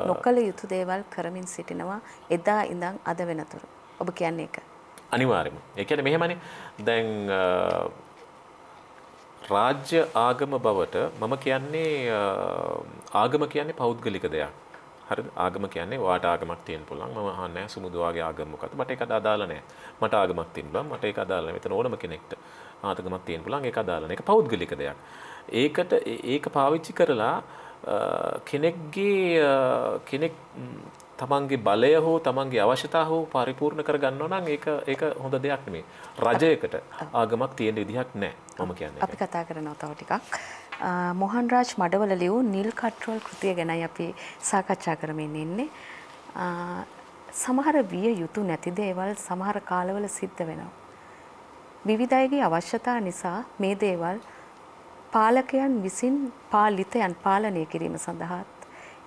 නොකළ යුතු දේවල් කරමින් සිටිනවා එදා ඉඳන් අද වෙනතුරු. ඔබ කියන්නේ එක. අනිවාර්යම. ඒ කියන්නේ මෙහෙමනේ දැන් රාජ්‍ය ආගම බවට මම කියන්නේ ආගම කියන්නේ පෞද්ගලික දෙයක්. හරිද? ආගම කියන්නේ වාට ආගමක් තියෙන්න පුළුවන්. මම අහන්නේ සුමුදු වාගේ ආගම මොකද්ද? මට ඒක අදාළ නැහැ. මට ආගමක් තියෙන්න බෑ. මට ඒක අදාළ නැහැ. මෙතන ඕනම කෙනෙක්ට ආතගමක් තියෙන්න පුළුවන්. ඒක අදාළ නැහැ. ඒක පෞද්ගලික දෙයක්. ඒකට ඒක පාවිච්චි කරලා කෙනෙක්ගේ කෙනෙක් තමන්ගේ බලය හෝ තමන්ගේ අවශ්‍යතා හෝ පරිපූර්ණ කර ගන්න නම් ඒක ඒක හොඳ දෙයක් නෙමේ. රජයකට ආගමක් තියෙන විදිහක් නැහැ. මම කියන්නේ. අපි කතා කරනවා තව ටිකක්. මොහන්රාජ් මඩවල ලියු නිල් කට්‍රෝල් කෘතිය ගැනයි අපි සාකච්ඡා කරමින් ඉන්නේ. සමහර විය යුතු නැති දේවල් සමහර කාලවල සිද්ධ වෙනවා. විවිධයගේ අවශ්‍යතා නිසා මේ දේවල් පාලකයන් විසින් පාලිතයන් පාලනය කිරීම සඳහාත්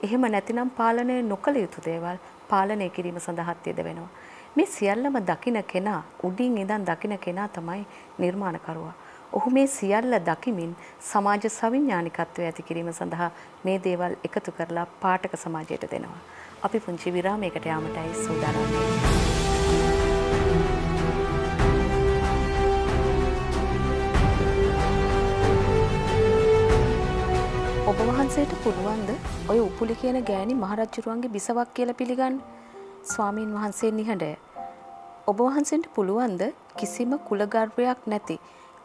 එහෙම නැතිනම් පාලනය නොකළ යුතු දේවල් පාලනය කිරීම සඳහාත් යෙදවෙනවා. මේ සියල්ලම දකින කෙනා උඩින් ඉඳන් දකින කෙනා තමයි නිර්මාණකරුවා. ඔහු මේ සියල්ල දකිමින් සමාජ සවිඥානිකත්වය ඇති කිරීම සඳහා මේ දේවල් එකතු කරලා පාඨක සමාජයට දෙනවා. අපි පුංචි විරාමයකට යාමටයි සූදානම් වෙන්නේ. වහන්සේට පුළුවන්ද ඔය උපුලි කියන ගෑණි මහරජ්ජුරුවන්ගේ බිසවක් කියලා පිළිගන්න ස්වාමීන් වහන්සේ නිහඬය. ඔබ වහන්සේට පුළුවන්ද කිසිම කුලගර්වයක් නැති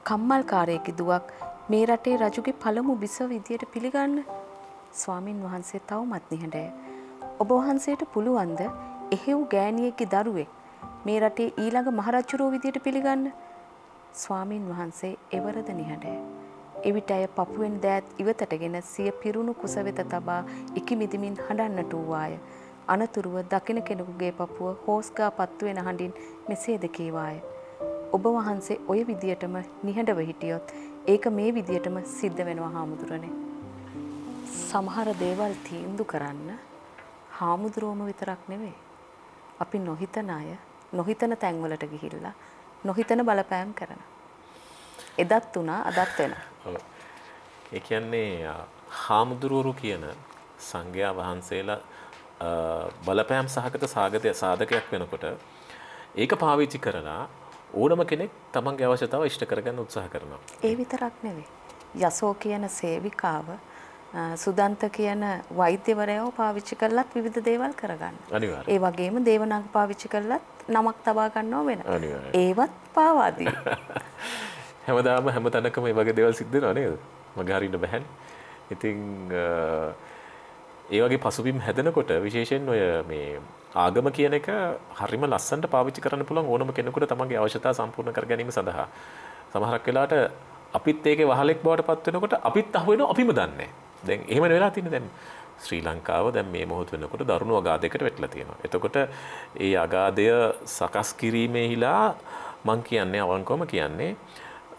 කම්මල්කාරයෙකි දුවක් මේ රටේ රජුගේ පළමු බිසව විදියට පිළිගන්න ස්වාමින් වහන්සේ තවමත් නිහඬය. ඔබ වහන්සේට පුළුවන්ද එහෙව් ගෑණියෙක්ගේ දරුවෙක් මේ රටේ ඊළඟ මහරජ්ජුරුව විදියට පිළිගන්න ස්වාමින් වහන්සේ එවරද නිහඬය. එවිට අය පපුුවෙන් දෑත් ඉවතටගෙන සිය පිරුණු කුස වෙත තබා එකි මිදිමින් හඬන්නට වූවාය. අනතුරුව දකින කෙනෙකුගේ පපුුව හෝස්ගා පත්තුවෙන හඬින් මෙසේද කීවාය. ඔබ වහන්සේ ඔය විදියටම නිහඬව හිටියොත් ඒක මේ විදියටම සිද්ධ වෙනවා හාමුදුරනේ. සමහර දේවල් තීන්දු කරන්න හාමුදුරුවම විතරක් නෙවේ. අපි නොහිතන අය නොහිතන තැන්වලට ගිහිල්ලා නොහිතන බලපෑම් කරන. එදත් වනා අදත් වෙනවා. ඒ කියන්නේ හාමුදුරුවරු කියන සංඝයා වහන්සේලා බලපෑම් සහගත සාගතය සාධකයක් වෙනකොට ඒක පාවිච්චි කරලා ඕනම කෙනෙක් තමන්ගේ අවශ්‍යතාව ඉෂ්ට කරගන්න උත්සාහ කරනවා. ඒ විතරක් නෙවෙයි. යසෝ කියන සේවිකාව සුදන්ත කියන වෛද්‍යවරයව පාවිච්චි කරලත් විවිධ දේවල් කරගන්න. අනිවාර්යයෙන්. ඒ වගේම දේවනාග පාවිච්චි කරලත් නමක් තබා ගන්නව වෙන. ඒවත් පාවාදී. හැමදාම හැම තැනකම මේ වගේ දේවල් සිද්ධ වෙනවා නේද? මගහරින්න බැහැ. ඉතින් ඒ වගේ පසුබිම් හැදෙනකොට විශේෂයෙන් ඔය මේ ආගම කියන එක හරිම ලස්සනට පාවිච්චි කරන්න පුළුවන් ඕනම කෙනෙකුට තමන්ගේ අවශ්‍යතා සම්පූර්ණ කර ගැනීම සඳහා. සමහරක් වෙලාවට අපිත් ඒකේ වහලෙක් බවට පත් වෙනකොට අපිත් අහු වෙනවා අපිම දන්නේ. දැන් එහෙම වෙලා තින්නේ දැන් ශ්‍රී ලංකාව දැන් මේ මොහොත වෙනකොට දරුණු අගාධයකට වැටලා තියෙනවා. එතකොට ඒ අගාධය සකස් කිරීමේහිලා මං කියන්නේ අවංකවම කියන්නේ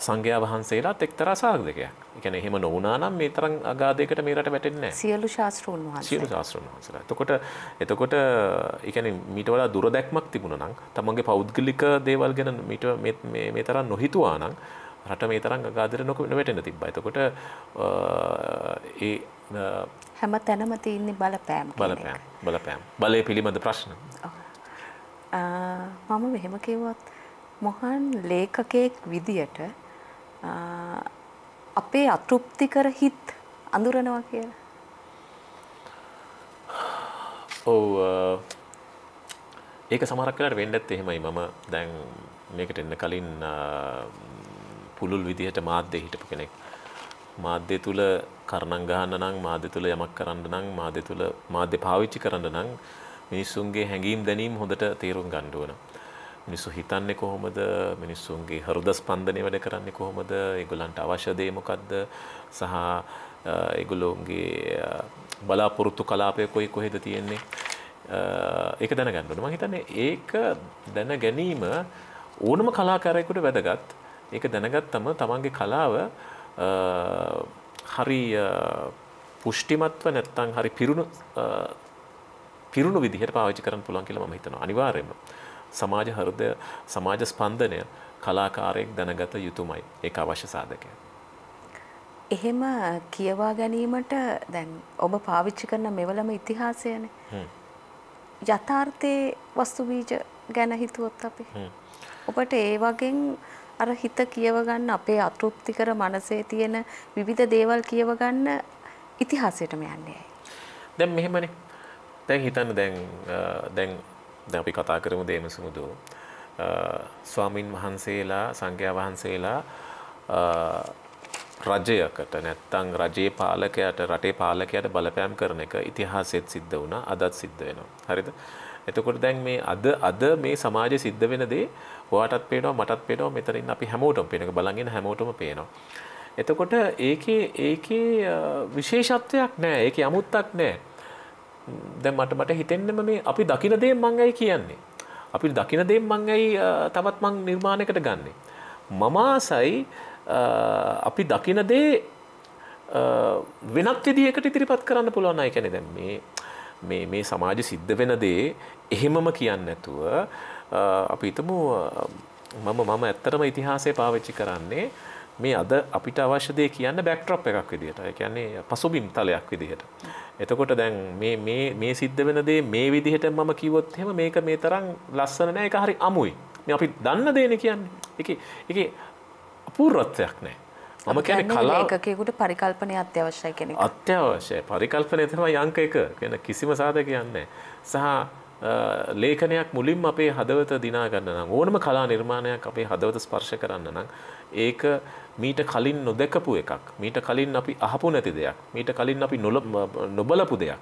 සංඝයා වහන්සේලාත් එක්තරා සාධකයක්. කියන්නේ එහෙම නොවුනා නම් මේ තරම් අගාධයකට මේ රට වැටෙන්නේ නැහැ. සියලු ශාස්ත්‍රෝන් වහන්සේලා. සියලු ශාස්ත්‍රෝන් වහන්සේලා. එතකොට එතකොට ඒ කියන්නේ මීට වඩා දුරදැක්මක් තිබුණා නම් තමන්ගේ පෞද්ගලික දේවල් ගැන මීට මේ මේ තරම් නොහිතුවා නම් රට මේ තරම් අගාධයට නොවැටෙන්න තිබ්බා. එතකොට ඒ හැම තැනම තියෙන්නේ බලපෑම් බලපෑම් බලපෑම් බලය පිළිබඳ ප්‍රශ්න. මම මෙහෙම කිව්වොත් මොහන් ලේඛකයෙක් විදියට අපේ අතෘප්තිකර හිත් අඳුරනවා කියලා. ඔව් ඒක සමහරක් වෙලාවට වෙන්නත් එහෙමයි මම දැන් මේකට එන්න කලින් පුලුල් විදිහට මාධ්‍ය හිටපු කෙනෙක්. මාධ්‍ය තුල කරණම් ගහන්න නම් මාධ්‍ය තුල යමක් කරන්න නම් මාධ්‍ය තුල මාධ්‍ය පාවිච්චි කරන්න නම් මිනිස්සුන්ගේ හැඟීම් දැනීම් හොඳට තේරුම් ගන්න ඕන. මිනිස්සු හිතන්නේ කොහොමද මිනිස්සුන්ගේ හෘද ස්පන්දනය වැඩ කරන්නේ කොහොමද ඒගොල්ලන්ට අවශ්‍ය දේ මොකද්ද සහ ඒගොල්ලෝගේ බලාපොරොත්තු කලාපය කොයි කොහෙද තියෙන්නේ ඒක දැනගන්න ඕනේ මම හිතන්නේ ඒක දැන ගැනීම ඕනම කලාකාරයෙකුට වැදගත් ඒක දැනගත්තම තමන්ගේ කලාව හරි පුෂ්ටිමත්ව නැත්තම් හරි පිරුණු පිරුණු විදිහට පාවිච්චි කරන්න පුළුවන් කියලා මම හිතනවා අනිවාර්යයෙන්ම සමාජ හෘදය සමාජ ස්පන්දනය කලාකාරයෙක් දැනගත යුතුමයි ඒ අවශ්‍ය සාධකය. එහෙම කියවා ගැනීමට දැන් ඔබ පාවිච්චි කරන මෙවලම ඉතිහාසයන යථාර්ථයේ වස්තු බීජ ගැන හිතුවොත් අපි ඔබට ඒ වගෙන් අර හිත කියවගන්න අපේ අතෘප්තිකර මනසේ තියෙන විවිධ දේවල් කියවගන්න ඉතිහාසයටම යන්නේ ඇයි. දැන් මෙහෙමනේ දැන් හිතන්න දැන් දැන් දැන් අපි කතා කරමු දේමසුමුදු ස්වාමින් වහන්සේලා සංඝයා වහන්සේලා රජයකට නැත්තම් රජයේ පාලකයාට රටේ පාලකයාට බලපෑම් කරන එක ඉතිහාසෙත් සිද්ධ වුණා අදත් සිද්ධ වෙනවා හරිද එතකොට දැන් මේ අද අද මේ සමාජයේ සිද්ධ වෙන දේ ඔයාටත් පේනවා මටත් පේනවා මෙතනින් අපි හැමෝටම පේන එක බලන් ඉන්න හැමෝටම පේනවා. එතකොට ඒකේ ඒකේ විශේෂත්වයක් නැහැ. ඒකේ අමුත්තක් නැහැ. දැ මට මට හිතෙන්නම මේ අපි දකින දේ මං ඇයි කියන්නේ. අපි දකින දේ මං ඇයි තවත් මං නිර්මාණයකට ගන්නේ. මමාසයි අපි දකින දේ වෙනත් විදිකට ඉතිරිපත් කරන්න පුළුවන් අය කැනෙ දැම් මේ මේ සමාජ සිද්ධ වෙන දේ එහෙමම කියන්න ඇතුව අපි හිතමු මම මම ඇත්තරම ඉතිහාසය පාවිච්චි කරන්නේ මේ අද අපිට අවශ්‍ය දේ කියන්න බැක්ට්‍රොප් එකක් විදිහට. ඒ කියන්නේ පසුබිම් තලයක් විදිහට. එතකොට දැන් මේ මේ මේ සිද්ධ වෙන දේ මේ විදිහට මම කිව්වොත් එහෙම මේක මේ තරම් ලස්සන නෑ. ඒක හරි අමුයි. මේ අපි දන්න දේනේ කියන්නේ. ඒකේ ඒකේ අපූර්වත්වයක් නෑ. මම කියන්නේ කලාව එකකෙකුට පරිකල්පනය අත්‍යවශ්‍යයි කෙනෙක්. අත්‍යවශ්‍යයි. පරිකල්පනය තමයි අංක 1. කියන කිසිම සාධකයක් නැහැ. සහ ලේඛනයක් මුලින්ම අපේ හදවත දිනා ගන්න නම් ඕනම කලා නිර්මාණයක් අපේ හදවත ස්පර්ශ කරන්න නම් ඒක මීට කලින් නොදැකපු එකක් මීට කලින් අපි අහපු නැති දෙයක් මීට කලින් අපි නොබලපු දෙයක්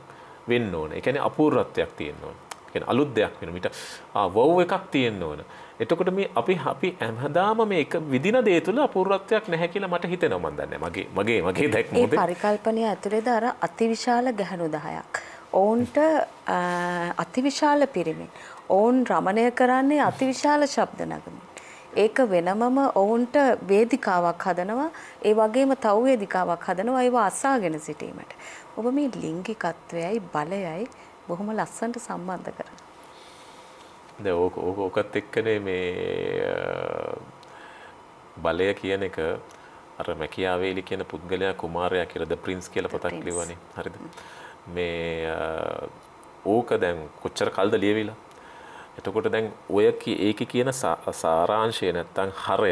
වෙන්න ඕන එකන අපූර්රත්වයක් තියෙන්න ඕන එකන අලුත් දෙයක් වෙන මිට වව් එකක් තියෙන්න ඕන එතකොට මේ අපි අපි හැමදාම මේ එක විදින දේ තුළ අපූර්වත්වයක් නැහැ කියලා මට හිතෙනවා මන් දන්නේ මගේ මගේ මගේ දැක්ම ඒ පරිකල්පනය ඇතුලේ දාර අතිවිශාල ගැහණු 10ක් ඔවුන්ට අතිවිශාල පිරිමින් ඔවුන් රමණය කරන්නේ අතිවිශාල ශබ්ද නගමින් ඒක වෙනමම ඔවුන්ට වේදිකාවක් හදනවා ඒ වගේම තව වේදිකාවක් හදනවා ඒවා අසාගෙන සිටීමට. ඔබ මේ ලිංගිකත්වයයි බලයයි බොහොම ලස්සනට සම්බන්ධ කරනවා. දැන් ඕක ඕකත් එක්කනේ මේ බලය කියන එක අර මැකියාවේලි කියන පුද්ගලයා කුමාරයා කියලා ද ප්‍රින්ස් කියලා පොතක් ලිව්වනේ. හරිද? මේ ඕක දැන් කොච්චර කල්ද ලියවිලා? එතකොට දැන් ඔය ඒක කියන සාරාංශය නැත්තං හරය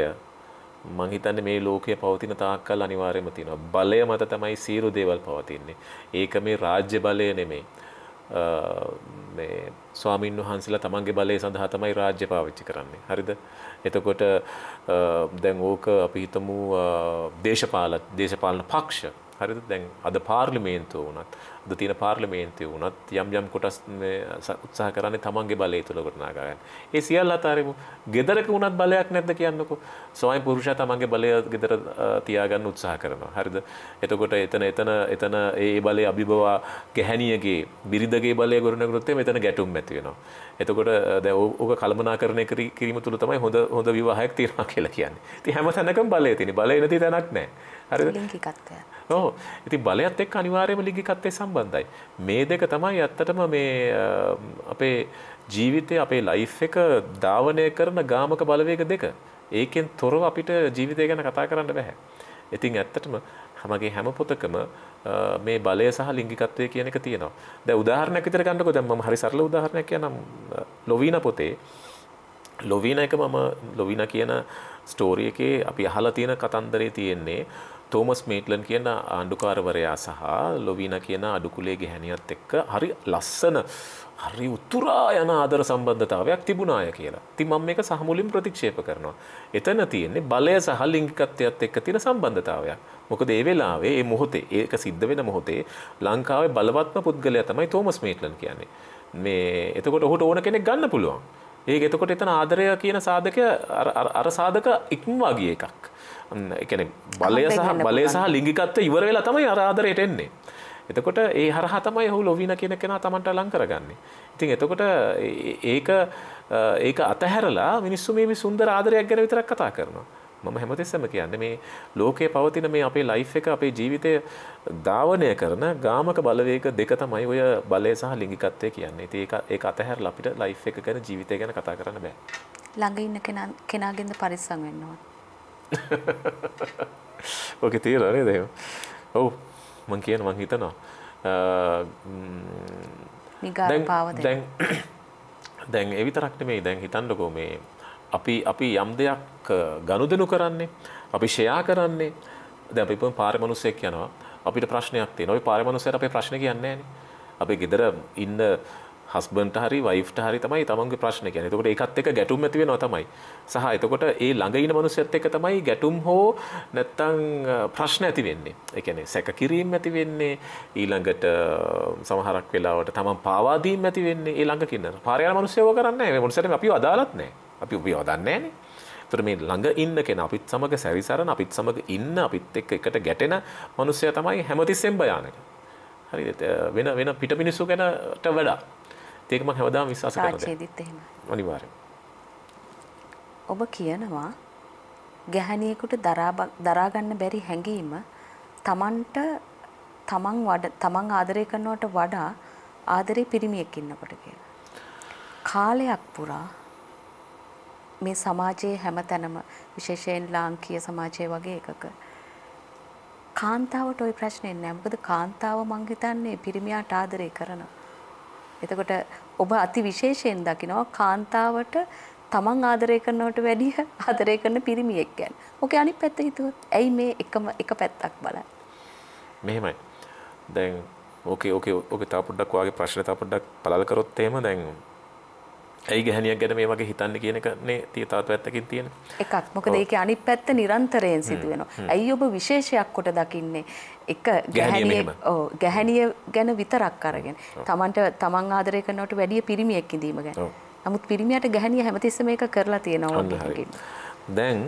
මංහිතන්න මේ ලෝකය පවතින තාක්කල් අනිවාර්යම තියෙනවා බලය මත තමයි සීරු දේවල් පවතින්නේ ඒක මේ රාජ්‍ය බලය නෙමේ මේ ස්වාමීන් වහන්සලා තමන්ගේ බලය සඳහා තමයි රාජ්‍ය පාවිච්චි කරන්නේ හරිද එතකොට දැන් ඕක අපි හිතමු දේශපාල දේශපාලන පක්ෂ හරිද දැන් අද පාර්ලිමේන්තුව වුණත් අද තියෙන පාර්ලිමේන්තුව වුණත් යම් යම් කොටස් උත්සාහ කරන්නේ තමන්ගේ බලය තුළ ගොඩනගා ගන්න. ඒ සියල්ල අතාරිමු. gedaraka වුණත් බලයක් නැද්ද කියන්නකෝ. ස්වයං පුරුෂයා තමන්ගේ බලය gedara තියාගන්න උත්සාහ කරනවා. හරිද? එතකොට එතන එතන එතන ඒ බලය අභිබවා ගැහණියගේ බිරිඳගේ බලය ගොඩනගනොත් එතන ගැටුම් ඇති වෙනවා. එතකොට දැන් ඕක කළමනාකරණය කිරීම තුළ තමයි හොඳ හොඳ විවාහයක් තියනවා කියලා කියන්නේ. ඉතින් හැම තැනකම බලය තියෙන. බලය නැති තැනක් නැහැ. හරි ලිංගිකත්වය ඕ ඉති බලයත් එක් අනිවාර්යම ලිගිකත්තේ සම්බන්ධයි. මේ දෙක තමයි ඇත්තටම මේ අපේ ජීවිතය අපේ ලයිෆ් එක ධාවනය කරන ගාමක බලවේග දෙක ඒකෙන් තොරව අපිට ජීවිතය ගැන කතා කරන්න බැහැ. ඉතින් ඇත්තටම හමගේ හැම පොතකම මේ බලය සහ ලිංගිකත්වය කියන එක තියෙනවා. දැන් උදාහරණයක් විතර ගන්නකො දැන් මම හරි සරල උදාහරණයක් කියනම් ලොවීන පොතේ ලොවීන එක මම ලොවීන කියන ස්ටෝරි එකේ අපි අහලා තියෙන කතන්දරේ තියෙන්නේ තෝමස් මේට්ලන් කියන ආණ්ඩුකාරවරයා සහ ලොවීන කියන අඩුකුලේගේ හැනියත් එක්ක හරි ලස්සන හරි උතුරා යන ආදර සම්බන්ධතාවයක් තිබුණාය කියලා ති මම මේක සහමුලින් ප්‍රතික්ෂේප කරනවා. එතන තියෙන්නේ බලය සහ ලිංගිකත්වයත් එක්ක තියෙන සම්බන්ධතාවයක්. මොකද ඒ වෙලාවේ ඒ මොහොතේ ඒක සිද්ධ වෙන මොහොතේ ලංකාවේ බලවත්ම පුද්ගලයා තමයි තෝමස් මේට්ලන් කියන්නේ. මේ එතකොට ඔහුට ඕන කෙනෙක් ගන්න පුළුවන්. ඒක එතකොට එතන ආදරය කියන සාධකය අර සාධක ඉක්මවා ගිය එකක්. එකන බලය සහ බලය සහ ලිංගිකත්ව ඉවර වෙලා තමයි අරාදරයට එන්නේ. එතකොට ඒ හරහා තමයි ඔහු ලොවින කියන කෙනා Tamanට ලං කරගන්නේ. ඉතින් එතකොට ඒක ඒක අතහැරලා මිනිස්සු මේ සුන්දර ආදරයක් ගැන විතරක් කතා කරනවා. මම හැමතිස්සම කියන්නේ මේ ලෝකයේ පවතින මේ අපේ ලයිෆ් එක අපේ ජීවිතය ධාවනය කරන ගාමක බලවේග දෙක තමයි ඔය බලය සහ ලිංගිකත්වය කියන්නේ. ඉතින් ඒක ඒක අතහැරලා අපිට ලයිෆ් එක ගැන ජීවිතය ගැන කතා කරන්න බෑ. ළඟ ඉන්න කෙනා කෙනාගෙන්ද පරිස්සම් වෙන්න ඕනේ. ඕක තීරණ නේද එහෙම. ඔව් මං කියන මං හිතනවා. දැන් දැන් ඒ විතරක් නෙමෙයි දැන් හිතන්නකෝ මේ අපි අපි යම් දෙයක් ගනුදෙනු කරන්නේ අපි ෂෙයා කරන්නේ දැන් අපි පොම් පාරේ මිනිස්සෙක් යනවා අපිට ප්‍රශ්නයක් තියෙනවා. ওই පාරේ මිනිස්සයාට අපේ ප්‍රශ්න කියන්නේ නැහැ නේ. අපි ගෙදර ඉන්න හස්බන්ට හරි වයිට හරි තමයි තමන්ගේ ප්‍රශ්න කියන තකොට එකත් එක ගැටුම් ඇතිවෙන තමයි සහ එතකොට ඒ ළඟයින මනුස්සත් එක තමයි ගැටුම් හෝ නැත්තං ප්‍රශ්න ඇති වෙන්නේ එකන සැක කිරීම් ඇති වෙන්නේ ඊළඟට සමහරක් වෙලාවට තමන් පාවාදීම් ඇති වෙන්නේ ඒ ළඟ කියන්න පාරයා මනුසයව කරන්න මොසට අපි අදාලත්නෑ අපි උපියෝ දන්නේ තුර මේ ළඟ ඉන්න කෙන අපිත් සමඟ සැරිසරන අපිත් සමඟ ඉන්න අපිත් එක් එකට ගැටෙන මනුස්සය තමයි හැමතිස්සෙම් භයානක හරි වෙන වෙන පිට මිනිස්සු ගැනට වඩා ඒක මම හැමදාම විශ්වාස කරනවා. සාක්ෂියදිත් එහෙම. අනිවාර්යෙන්. ඔබ කියනවා ගැහණියෙකුට දරා ගන්න බැරි හැඟීම තමන්ට තමන් වඩ තමන් ආදරය කරනවට වඩා ආදරේ පිරිමියෙක් ඉන්නකොට කියලා. කාලයක් පුරා මේ සමාජයේ හැමතැනම විශේෂයෙන් ලාංකීය සමාජය වගේ එකක කාන්තාවට ওই ප්‍රශ්නේ නැහැ. මොකද කාන්තාව මං හිතන්නේ පිරිමියාට ආදරේ කරනවා. එතකොට ඔබ අති විශේෂයෙන් දකිනවා කාන්තාවට තමන් ආදරය කරනවට වැඩිය ආදරය කරන පිරිමියෙක් ගැන. ඔකේ අනිත් පැත්ත හිතුවොත් ඇයි මේ එකම එක පැත්තක් බලන්නේ? මෙහෙමයි. දැන් ඕකේ ඕකේ ඕකේ තව පොඩ්ඩක් ඔයාගේ ප්‍රශ්න තව පොඩ්ඩක් පළල් කරොත් එහෙම දැන් ඇයි ගැහනියක් ගැන මේ වගේ හිතන්න කියන කනේ තිය තවත් පැත්තකින් තියෙන එකක් මොකද ඒක අනිත් පැත්ත නිරන්තරයෙන් සිදුවෙනවා ඇයි ඔබ විශේෂයක් කොට දකින්නේ එක ගැහැනිය ගැහැනිය ගැන විතරක් අරගෙන තමන්ට තමන් ආදරය කරනවට වැඩිය පිරිමියෙක් ඉඳීම ගැන නමුත් පිරිමියට ගැහැනිය හැමතිස්සම එක කරලා තියෙනවා දැන්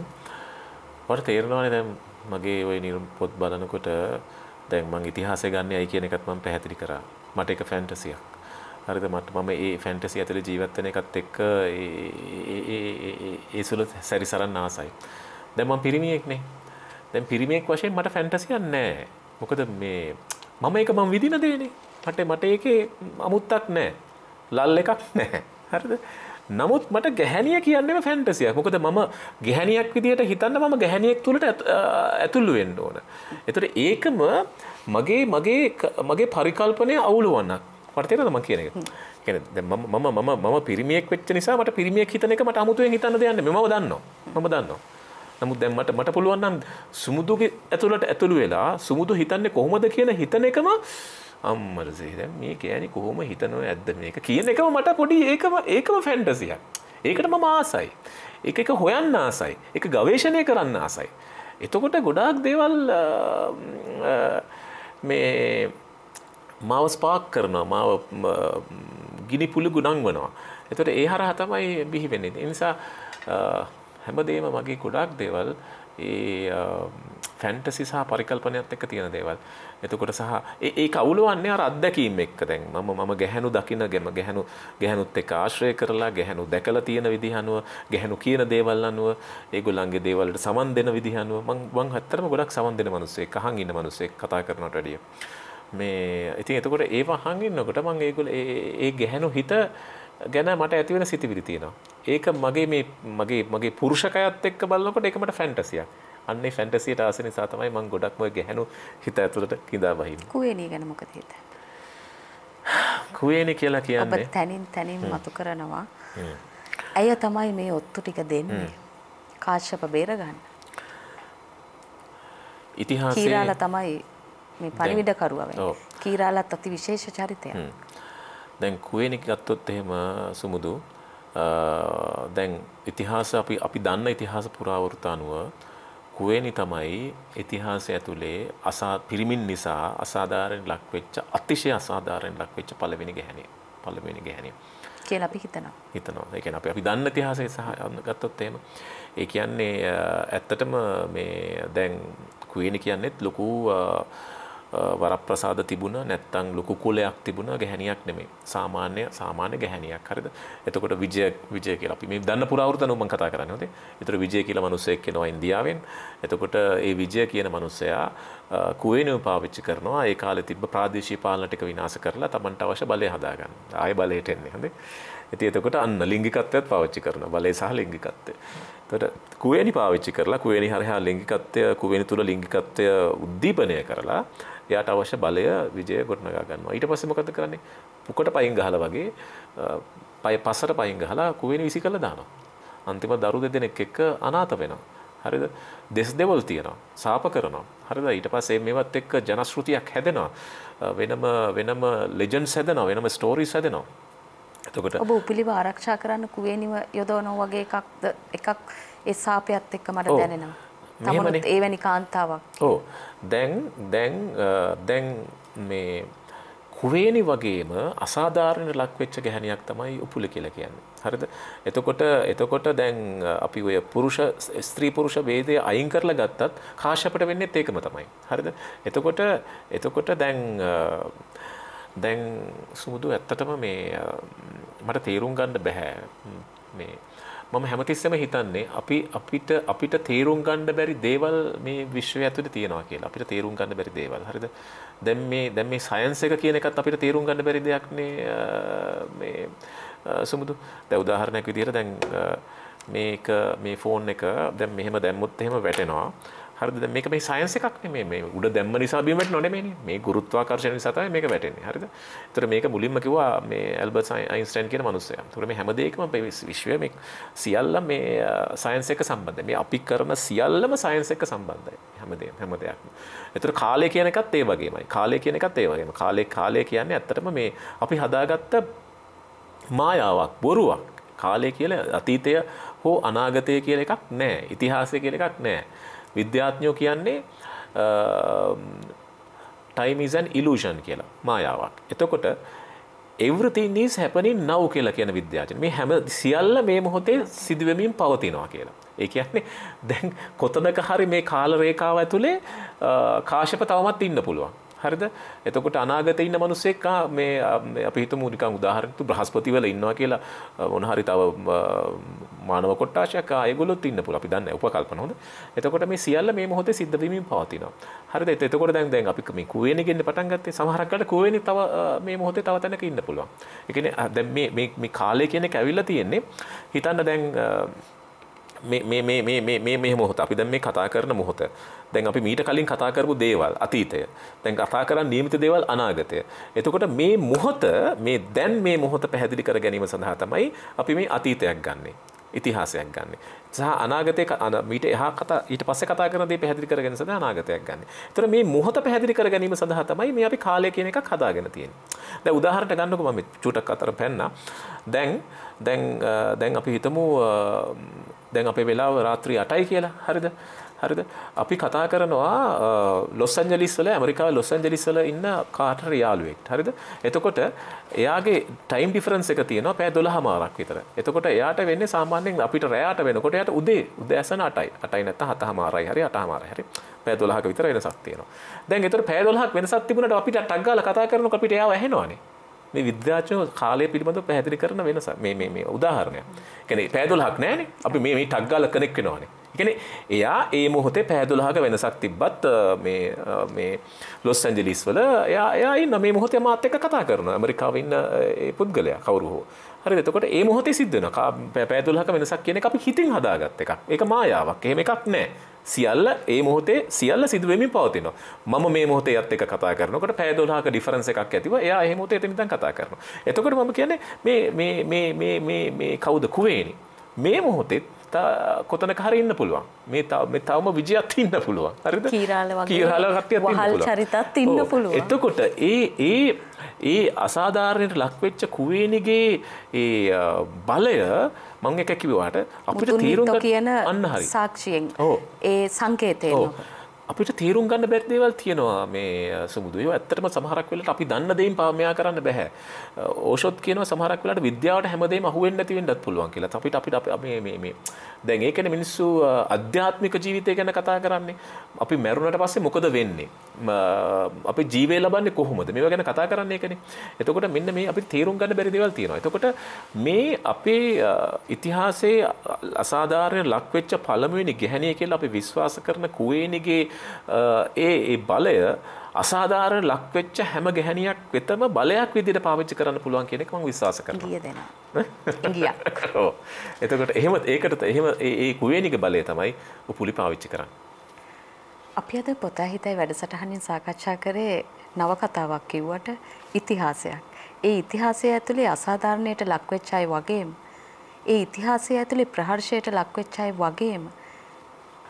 මට තේරෙනවානේ දැන් මගේ ওই පොත් බලනකොට දැන් මං ඉතිහාසය ගන්න ඇයි කියන එකත් මම පැහැදිලි කරා මට ඒක ෆැන්ටසියක් හරිද මට මම ඒ ෆැන්ටසි ඇතුළේ ජීවත් වෙන එකත් එක්ක ඒ සුළු සැරිසරන්න ආසයි. දැන් මම පිරිමියෙක්නේ. දැන් පිරිමියෙක් වශයෙන් මට ෆැන්ටසියක් නැහැ. මොකද මේ මම ඒක මම විඳින දෙන්නේ. මට මට ඒකේ අමුත්තක් නැහැ. ලල් එකක් නැහැ. හරිද? නමුත් මට ගැහැනිය කියන්නම ෆැන්ටසියක් මොකද මම ගැහැනියක් විදිහට හිතන්න මම ගැහැනියෙක් තුළට ඇතුළු වෙන්න ඕන. එතට ඒකම මගේ මගේ මගේ පරිකල්පනය අවුලුවන්නක් පර්තයරද ම කියන එක මම මම මම පිරිමියෙක් වෙච්ච නිසාට පිරිමියෙක් හිතන එක මට අමුතුවෙන් හිතන්න දෙයන්න මෙම දන්නවා මම දන්නවා නමුත් දැම්මට මට පුළුවන්නම් සුමුදුගේ ඇතුළට ඇතුළු වෙලා සුමුදු හිතන්නේ කොහොමද කියන හිතන එකම අම්මරසේද මේ කෑනි කොහොම හිතනව ඇද්ද මේක කියන එකම මට පොඩි ඒකම ඒකම ෆැන්ටසිය ඒකට මම ආසයි එක එක හොයන්න ආසයි එක ගවේෂණය කරන්න ආසයි එතකොට ගොඩාක් දේවල් මේ මාව ස්පාක් කරනවා මාව ගිනිපුළු ගුණන් වනවා. එතට ඒ හරහ තමයි බිහිවෙන්නේ. එනිසා හැමදේම මගේ ගොඩක් දේවල් ඒ ෆැන්ටසි සහ පරිකල්පනයක් එක්ක තියෙන දේවල්. එතකොට සහ ඒ කවුලුවන්නේ අර අත්දැකීම් එක්ක දැන් මම මම ගැහැණු දකින ගැම ගැහැණු ගැහැණුත් එක්ක ආශ්‍රය කරලා ගැහැණු දැකලා තියෙන විදිහ අනුව ගැහැණු කියන දේවල් අනුව ඒගොල්ලන්ගේ දේවල් වලට සමන් දෙන විදිහ අනුව මම මම හැත්තරම ගොඩක් සමන් දෙන මිනිස්සෙක් අහන් ඉන්න මිනිස්සෙක් කතා කරනට වැඩිය. මේ ඉතින් එතකොට ඒව හංගින්නකොට මං ඒගොල්ල ඒ ගැහැණු හිත ගැන මට ඇති වෙන සිතිවිලි තියෙනවා. ඒක මගේ මේ මගේ මගේ පුරුෂකයත් එක්ක බලනකොට ඒක මට ෆැන්ටසියක්. අන්නේ ෆැන්ටසියට ආස නිසා තමයි මං ගොඩක්ම ඔය ගැහැණු හිත ඇතුළට කිඳා බහින්නේ. කුවේණිය ගැන මොකද හිතන්නේ? කුවේණිය කියලා කියන්නේ ඔබ තනින් තනින් මතු කරනවා. ඇය තමයි මේ ඔත්තු ටික දෙන්නේ. කාශ්‍යප බේරගන්න. ඉතිහාසයේ කියලා තමයි මේ පණිවිඩකරුව කීරාලත් අති විශේෂ චරිතය. දැන් කුවේනි ගත්තොත් එහෙම සුමුදු දැන් ඉතිහාස අපි අපි දන්න ඉතිහාස පුරාවෘත අනුව කුවේනි තමයි ඉතිහාසය ඇතුලේ අසා පිරිමින් නිසා අසාධාරණ ලක්වෙච්ච අතිශය අසාධාරණ ලක්වෙච්ච පළවෙනි ගැහැණිය පළවෙනි ගැහැණිය කියලා අපි හිතනවා හිතනවා ඒ කියන්නේ අපි අපි දන්න ඉතිහාසය සහ ගත්තොත් එහෙම ඒ කියන්නේ ඇත්තටම මේ දැන් කුවේනි කියන්නේත් ලොකු වරප්‍රසාද තිබුණා නැත්තම් ලොකු කුලයක් තිබුණා ගැහණියක් නෙමෙයි සාමාන්‍ය සාමාන්‍ය ගැහණියක් හරිද එතකොට විජය විජය කියලා අපි මේ දන්න පුරාවෘත නෝ මම කතා කරන්නේ හොඳේ ඒතර විජය කියලා මිනිස්සෙක් එනවා ඉන්දියාවෙන් එතකොට ඒ විජය කියන මිනිස්සයා කුවේනුව පාවිච්චි කරනවා ඒ කාලේ තිබ්බ ප්‍රාදේශීය පාලන ටික විනාශ කරලා Tamanට අවශ්‍ය බලය හදාගන්න ආය බලයට එන්නේ හොඳේ ඉතින් එතකොට අන්න ලිංගිකත්වයත් පාවිච්චි කරනවා බලය සහ ලිංගිකත්වය. එතකොට කුවේනි පාවිච්චි කරලා කුවේනි හරහා ලිංගිකත්වය කුවේනි තුල ලිංගිකත්වය උද්දීපනය කරලා එයාට අවශ්‍ය බලය විජය ගොඩනගා ගන්නවා. ඊට පස්සේ මොකද කරන්නේ? මුකට පයින් ගහලා වගේ පය පස්සට පයින් ගහලා කුවේණි විසි කරලා දානවා. අන්තිම දරු දෙදෙනෙක් එක්ක අනාථ වෙනවා. හරිද? දෙස් දෙවල් තියෙනවා. සාප කරනවා. හරිද? ඊට පස්සේ මේවත් එක්ක ජනශ්‍රුතියක් හැදෙනවා. වෙනම වෙනම ලෙජන්ඩ්ස් හැදෙනවා. වෙනම ස්ටෝරීස් හැදෙනවා. එතකොට ඔබ උපිලිව ආරක්ෂා කරන්න කුවේණිව යොදවනෝ වගේ එකක්ද එකක් ඒ සාපයත් එක්ක මට දැනෙනවා. මෙහෙමනේ. ඒ වැනි කාන්තාවක්. ඔව්. දැන් දැන් දැන් මේ කුවේනි වගේම අසාධාරණ ලක්වෙච්ච ගැහැණියක් තමයි උපුල කියලා කියන්නේ. හරිද? එතකොට එතකොට දැන් අපි ඔය පුරුෂ ස්ත්‍රී පුරුෂ ભેදය අයින් කරලා ගත්තත් කාශ්‍යපට වෙන්නේත් ඒකම තමයි. හරිද? එතකොට එතකොට දැන් දැන් සුමුදු ඇත්තටම මේ මට තේරුම් ගන්න බෑ මේ මම හැමතිස්සෙම හිතන්නේ අපි අපිට අපිට තේරුම් ගන්න බැරි දේවල් මේ විශ්වය ඇතුලේ තියෙනවා කියලා. අපිට තේරුම් ගන්න බැරි දේවල්. හරිද? දැන් මේ දැන් මේ සයන්ස් එක කියන එකත් අපිට තේරුම් ගන්න බැරි දෙයක් නේ මේ සුමුදු. දැන් උදාහරණයක් විදිහට දැන් මේක මේ ෆෝන් එක දැන් මෙහෙම දැම්මුත් එහෙම වැටෙනවා. හරිද මේක මේ සයන්ස එකක් නෙමේ මේ උඩ දැම්ම නිසා බීමට නොනෙමේ මේ ගුරුත්වාකර්ශණ නිසා තමයි මේක වැටෙන්නේ හරිද ඒතර මේක මුලින්ම කිව්වා මේ ඇල්බර්ට් අයින්ස්ටයින් කියන මනුස්සයා ඒතර මේ හැම දෙයකම විශ්වය මේ සියල්ල මේ සයන්ස් එක්ක සම්බන්ධයි මේ අපි කරන සියල්ලම සයන්ස් එක්ක සම්බන්ධයි හැමදේම හැම දෙයක්ම ඒතර කාලය කියන එකත් ඒ වගේමයි කාලය කියන එකත් ඒ වගේම කාලය කාලය කියන්නේ ඇත්තටම මේ අපි හදාගත්ත මායාවක් බොරුවක් කාලය කියලා අතීතය හෝ අනාගතය කියලා එකක් නැහැ ඉතිහාසය කියලා එකක් නැහැ විද්‍යාඥෝ කියන්නේ ටයිමන් ඉලූෂන් කියලා මායාවක්. එතකොට එවෘතිනිස් හැපනින් නව් කියලා කියන විද්‍යාචන මේ හැම සියල්ල මේ මොහොතේ සිදුවමින් පවතිනවා කියලා. ඒ කියන්නේ දැන් කොතනක හරි මේ කාලරේකාව ඇතුළේ කාශප තවමත් ඉන්න පුළුවන්. හරිද එතකොට අනාගත ඉන්න මනුස්සෙක් මේ අපි හිතමු නිකන් උදාහරණයක් බ්‍රහස්පති වල ඉන්නවා කියලා මොන හරි තව මානව කොට්ටාශයක් ඒගොල්ලොත් ඉන්න පුළුවන් අපි දන්නේ උපකල්පන හොඳ එතකොට මේ සියල්ල මේ මොහොතේ සිද්ධ වෙමින් පවතිනවා හරිද එතකොට දැන් දැන් අපි මේ කුවේනේ ගෙන්න පටන් ගත්තේ සමහරක් වෙලාවට කුවේනේ තව මේ මොහොතේ තව තැනක ඉන්න පුළුවන් ඒ කියන්නේ දැන් මේ මේ කාලය කියන එක ඇවිල්ලා තියෙන්නේ හිතන්න දැන් මේ මොහොත අපි දැන් මේ කතා කරන මොහොත දැන් අපි මීට කලින් කතා කරපු දේවල් අතීතය දැන් කතා කරන්න නියමිත දේවල් අනාගතය එතකොට මේ මොහොත මේ දැන් මේ මොහොත පැහැදිලි කර ගැනීම සඳහා තමයි අපි මේ අතීතයක් ගන්නේ ඉතිහාසයක් ගන්න. සහ අනාගතය මීට එහා කතා ඊට පස්සේ කතා කරන දේ පැහැදිලි කරගෙන සඳහා අනාගතයක් ගන්න. ඒතර මේ මොහොත පැහැදිලි කර ගැනීම සඳහා තමයි මේ අපි කාලය කියන එකක් හදාගෙන තියෙන්නේ. දැන් උදාහරණයක් ගන්නකො මම චූටක් අතර පෙන්නා. දැන් දැන් දැන් අපි හිතමු දැන් අපේ වෙලාව රාත්‍රී අටයි කියලා හරිද හරිද අපි කතා කරනවා ලොස් ඇන්ජලිස්වල ඇමරිකා ලොස් ඇන්ජලිස්වල ඉන්න කාටර යාළුවෙක් හරිද එතකොට එයාගේ ටයිම් ඩිෆරන්ස් එක තියෙනවා පෑ දොළහ මාරක් විතර එතකොට එයාට වෙන්නේ සාමාන්‍යයෙන් අපිට රෑට වෙනකොට යට උදේ උදෑසන අටයි අටයි නැත්තම් හතහ මාරයි හරි අටහ මාරයි හරි පෑ දොළහක විතර වෙනසක් තියෙනවා දැන් ඒතර පෑ දොළහක් වෙනසක් තිබුණට අපිට ටක් ගාලා කතා කරනකොට අපිට එයාව ඇහෙනවනේ මේ විද්‍යාචෝ කාලය පිළිබඳව පැහැදිලි කරන වෙනස මේ මේ මේ උදාහරණයක්. කියන්නේ පැය 12ක් නෑනේ. අපි මේ මේ ටක් ගාලා කනෙක් වෙනවානේ. කියන්නේ එයා ඒ මොහොතේ පැය 12ක වෙනසක් තිබ්බත් මේ මේ ලොස් ඇන්ජලිස් වල එයා එයා ඉන්න මේ මොහොතේ මාත් එක්ක කතා කරන ඇමරිකාවේ ඉන්න ඒ පුද්ගලයා කවුරු හෝ. හරිද? එතකොට ඒ මොහොතේ සිද්ධ වෙනවා. පැය 12ක වෙනසක් කියන එක අපි හිතින් හදාගත් එකක්. ඒක මායාවක්. එහෙම එකක් නෑ. සියල්ල ඒ මොහොතේ සියල්ල සිදුවමින් පවතිනවා. මම මේ මොහොතේ යත් එක කතා කරනකොට පැය 12ක ඩිෆරන්ස් එකක් ඇතිව එයා ඒ මොහොතේ එතන ඉඳන් කතා කරනවා. එතකොට මම කියන්නේ මේ මේ මේ මේ මේ මේ කවුද කුවේනි? මේ මොහොතේ කොතනක හරි ඉන්න පුළුවන්. මේ මේ තවම විජයත් ඉන්න පුළුවන්. හරිද? කීරාල වගේ කීරාල කට්ටියත් ඉන්න පුළුවන්. වහල් චරිතත් ඉන්න පුළුවන්. එතකොට ඒ ඒ ඒ අසාධාරණයට ලක්වෙච්ච කුවේනිගේ ඒ බලය මං එක කිව්වාට අපිට තීරුම් කියන අන්න හරි සාක්ෂියෙන් ඒ සංකේතය අපිට තීරුම් ගන්න බැරිදේවල් තියෙනවා මේ සුමුදුය ඇත්තටම සමහරක් වෙලට අපි දන්න දෙයින් පාමයා කරන්න බැහැ ඕෂොත් කියන සමහරක් වෙලට විද්‍යාවට හැමදේම අහුවෙන්නේ නැති වෙන්නත් පුළුවන් කියලා අපිට අපිට මේ මේ දැන් ඒකන මිනිස්සු අධ්‍යාත්මික ජීවිතය ගැන කතා කරන්නේ අපි මැරුණට පස්සේ මොකද වෙන්නේ අපි ජීවේ ලබන්නේ කොහොමද මේවා ගැන කතා කරන්නේ ඒකනේ එතකොට මෙන්න මේ අපි තේරුම් ගන්න බැරි දේවල් තියෙනවා එතකොට මේ අපේ ඉතිහාසයේ අසාධාරණ ලක්වෙච්ච පළමුවෙනි ගැහණිය කියලා අපි විශ්වාස කරන කුවේනිගේ ඒ ඒ බලය අසාධාරණ ලක්වෙච්ච හැම ගැහණියක් වෙතම බලයක් විදිහට පාවිච්චි කරන්න පුළුවන් කියන එක මම විශ්වාස කරනවා. ගිය දෙනවා. ගියක්. ඔව්. එතකොට එහෙම ඒකට එහෙම ඒ කුවේනික බලය තමයි උපුලි පාවිච්චි කරන්නේ. අපි අද පොත හිතයි වැඩසටහනින් සාකච්ඡා කරේ නව කතාවක් කිව්වට ඉතිහාසයක්. ඒ ඉතිහාසය ඇතුලේ අසාධාරණයට ලක්වෙච්ච අය වගේම ඒ ඉතිහාසය ඇතුලේ ප්‍රහර්ෂයට ලක්වෙච්ච අය වගේම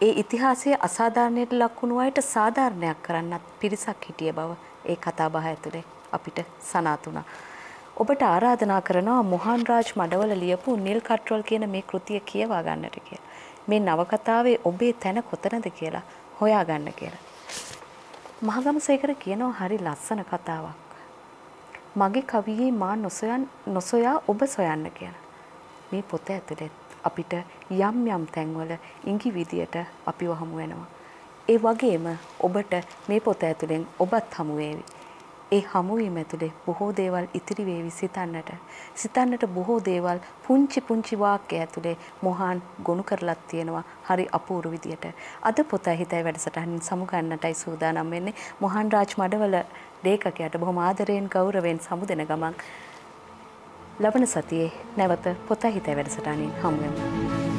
ඒ ඉතිහාසයේ අසාධාරණයට ලක්වුණු අයට සාධාරණයක් කරන්නත් පිරිසක් හිටිය බව ඒ කතාබහ ඇතුලේ අපිට සනාතුණා. ඔබට ආරාධනා කරනවා මොහන් රාජ් මඩවල ලියපු නිල් කට්‍රල් කියන මේ කෘතිය කියවා ගන්නට කියලා. මේ නවකතාවේ ඔබේ තැන කොතනද කියලා හොයා ගන්න කියලා. මහගමසේකර කියනවා හරි ලස්සන කතාවක්. මගේ කවියේ මා නොසොයන් නොසොයා ඔබ සොයන්න කියලා. මේ පොත ඇතුළේ අපිට යම් යම් තැන්වල ඉඟි විදියට අපිව හමු වෙනවා. ඒ වගේම ඔබට මේ පොත ඇතුළෙන් ඔබත් හමු වේවි. ඒ හමුවීම ඇතුළේ බොහෝ දේවල් ඉතිරි වේවි සිතන්නට. සිතන්නට බොහෝ දේවල් පුංචි පුංචි වාක්‍ය ඇතුළේ මොහාන් ගොනු කරලත් තියෙනවා හරි අපූරු විදියට. අද පොත හිතයි වැඩසටහනින් සමුගන්නටයි සූදානම් වෙන්නේ මොහන් රාජ් මඩවල ලේඛකයාට බොහොම ආදරයෙන් ගෞරවයෙන් සමුදෙන ගමන් ලබන සතියේ නැවත පොත හිතේ වැඩසටහනින් හමුවෙමු.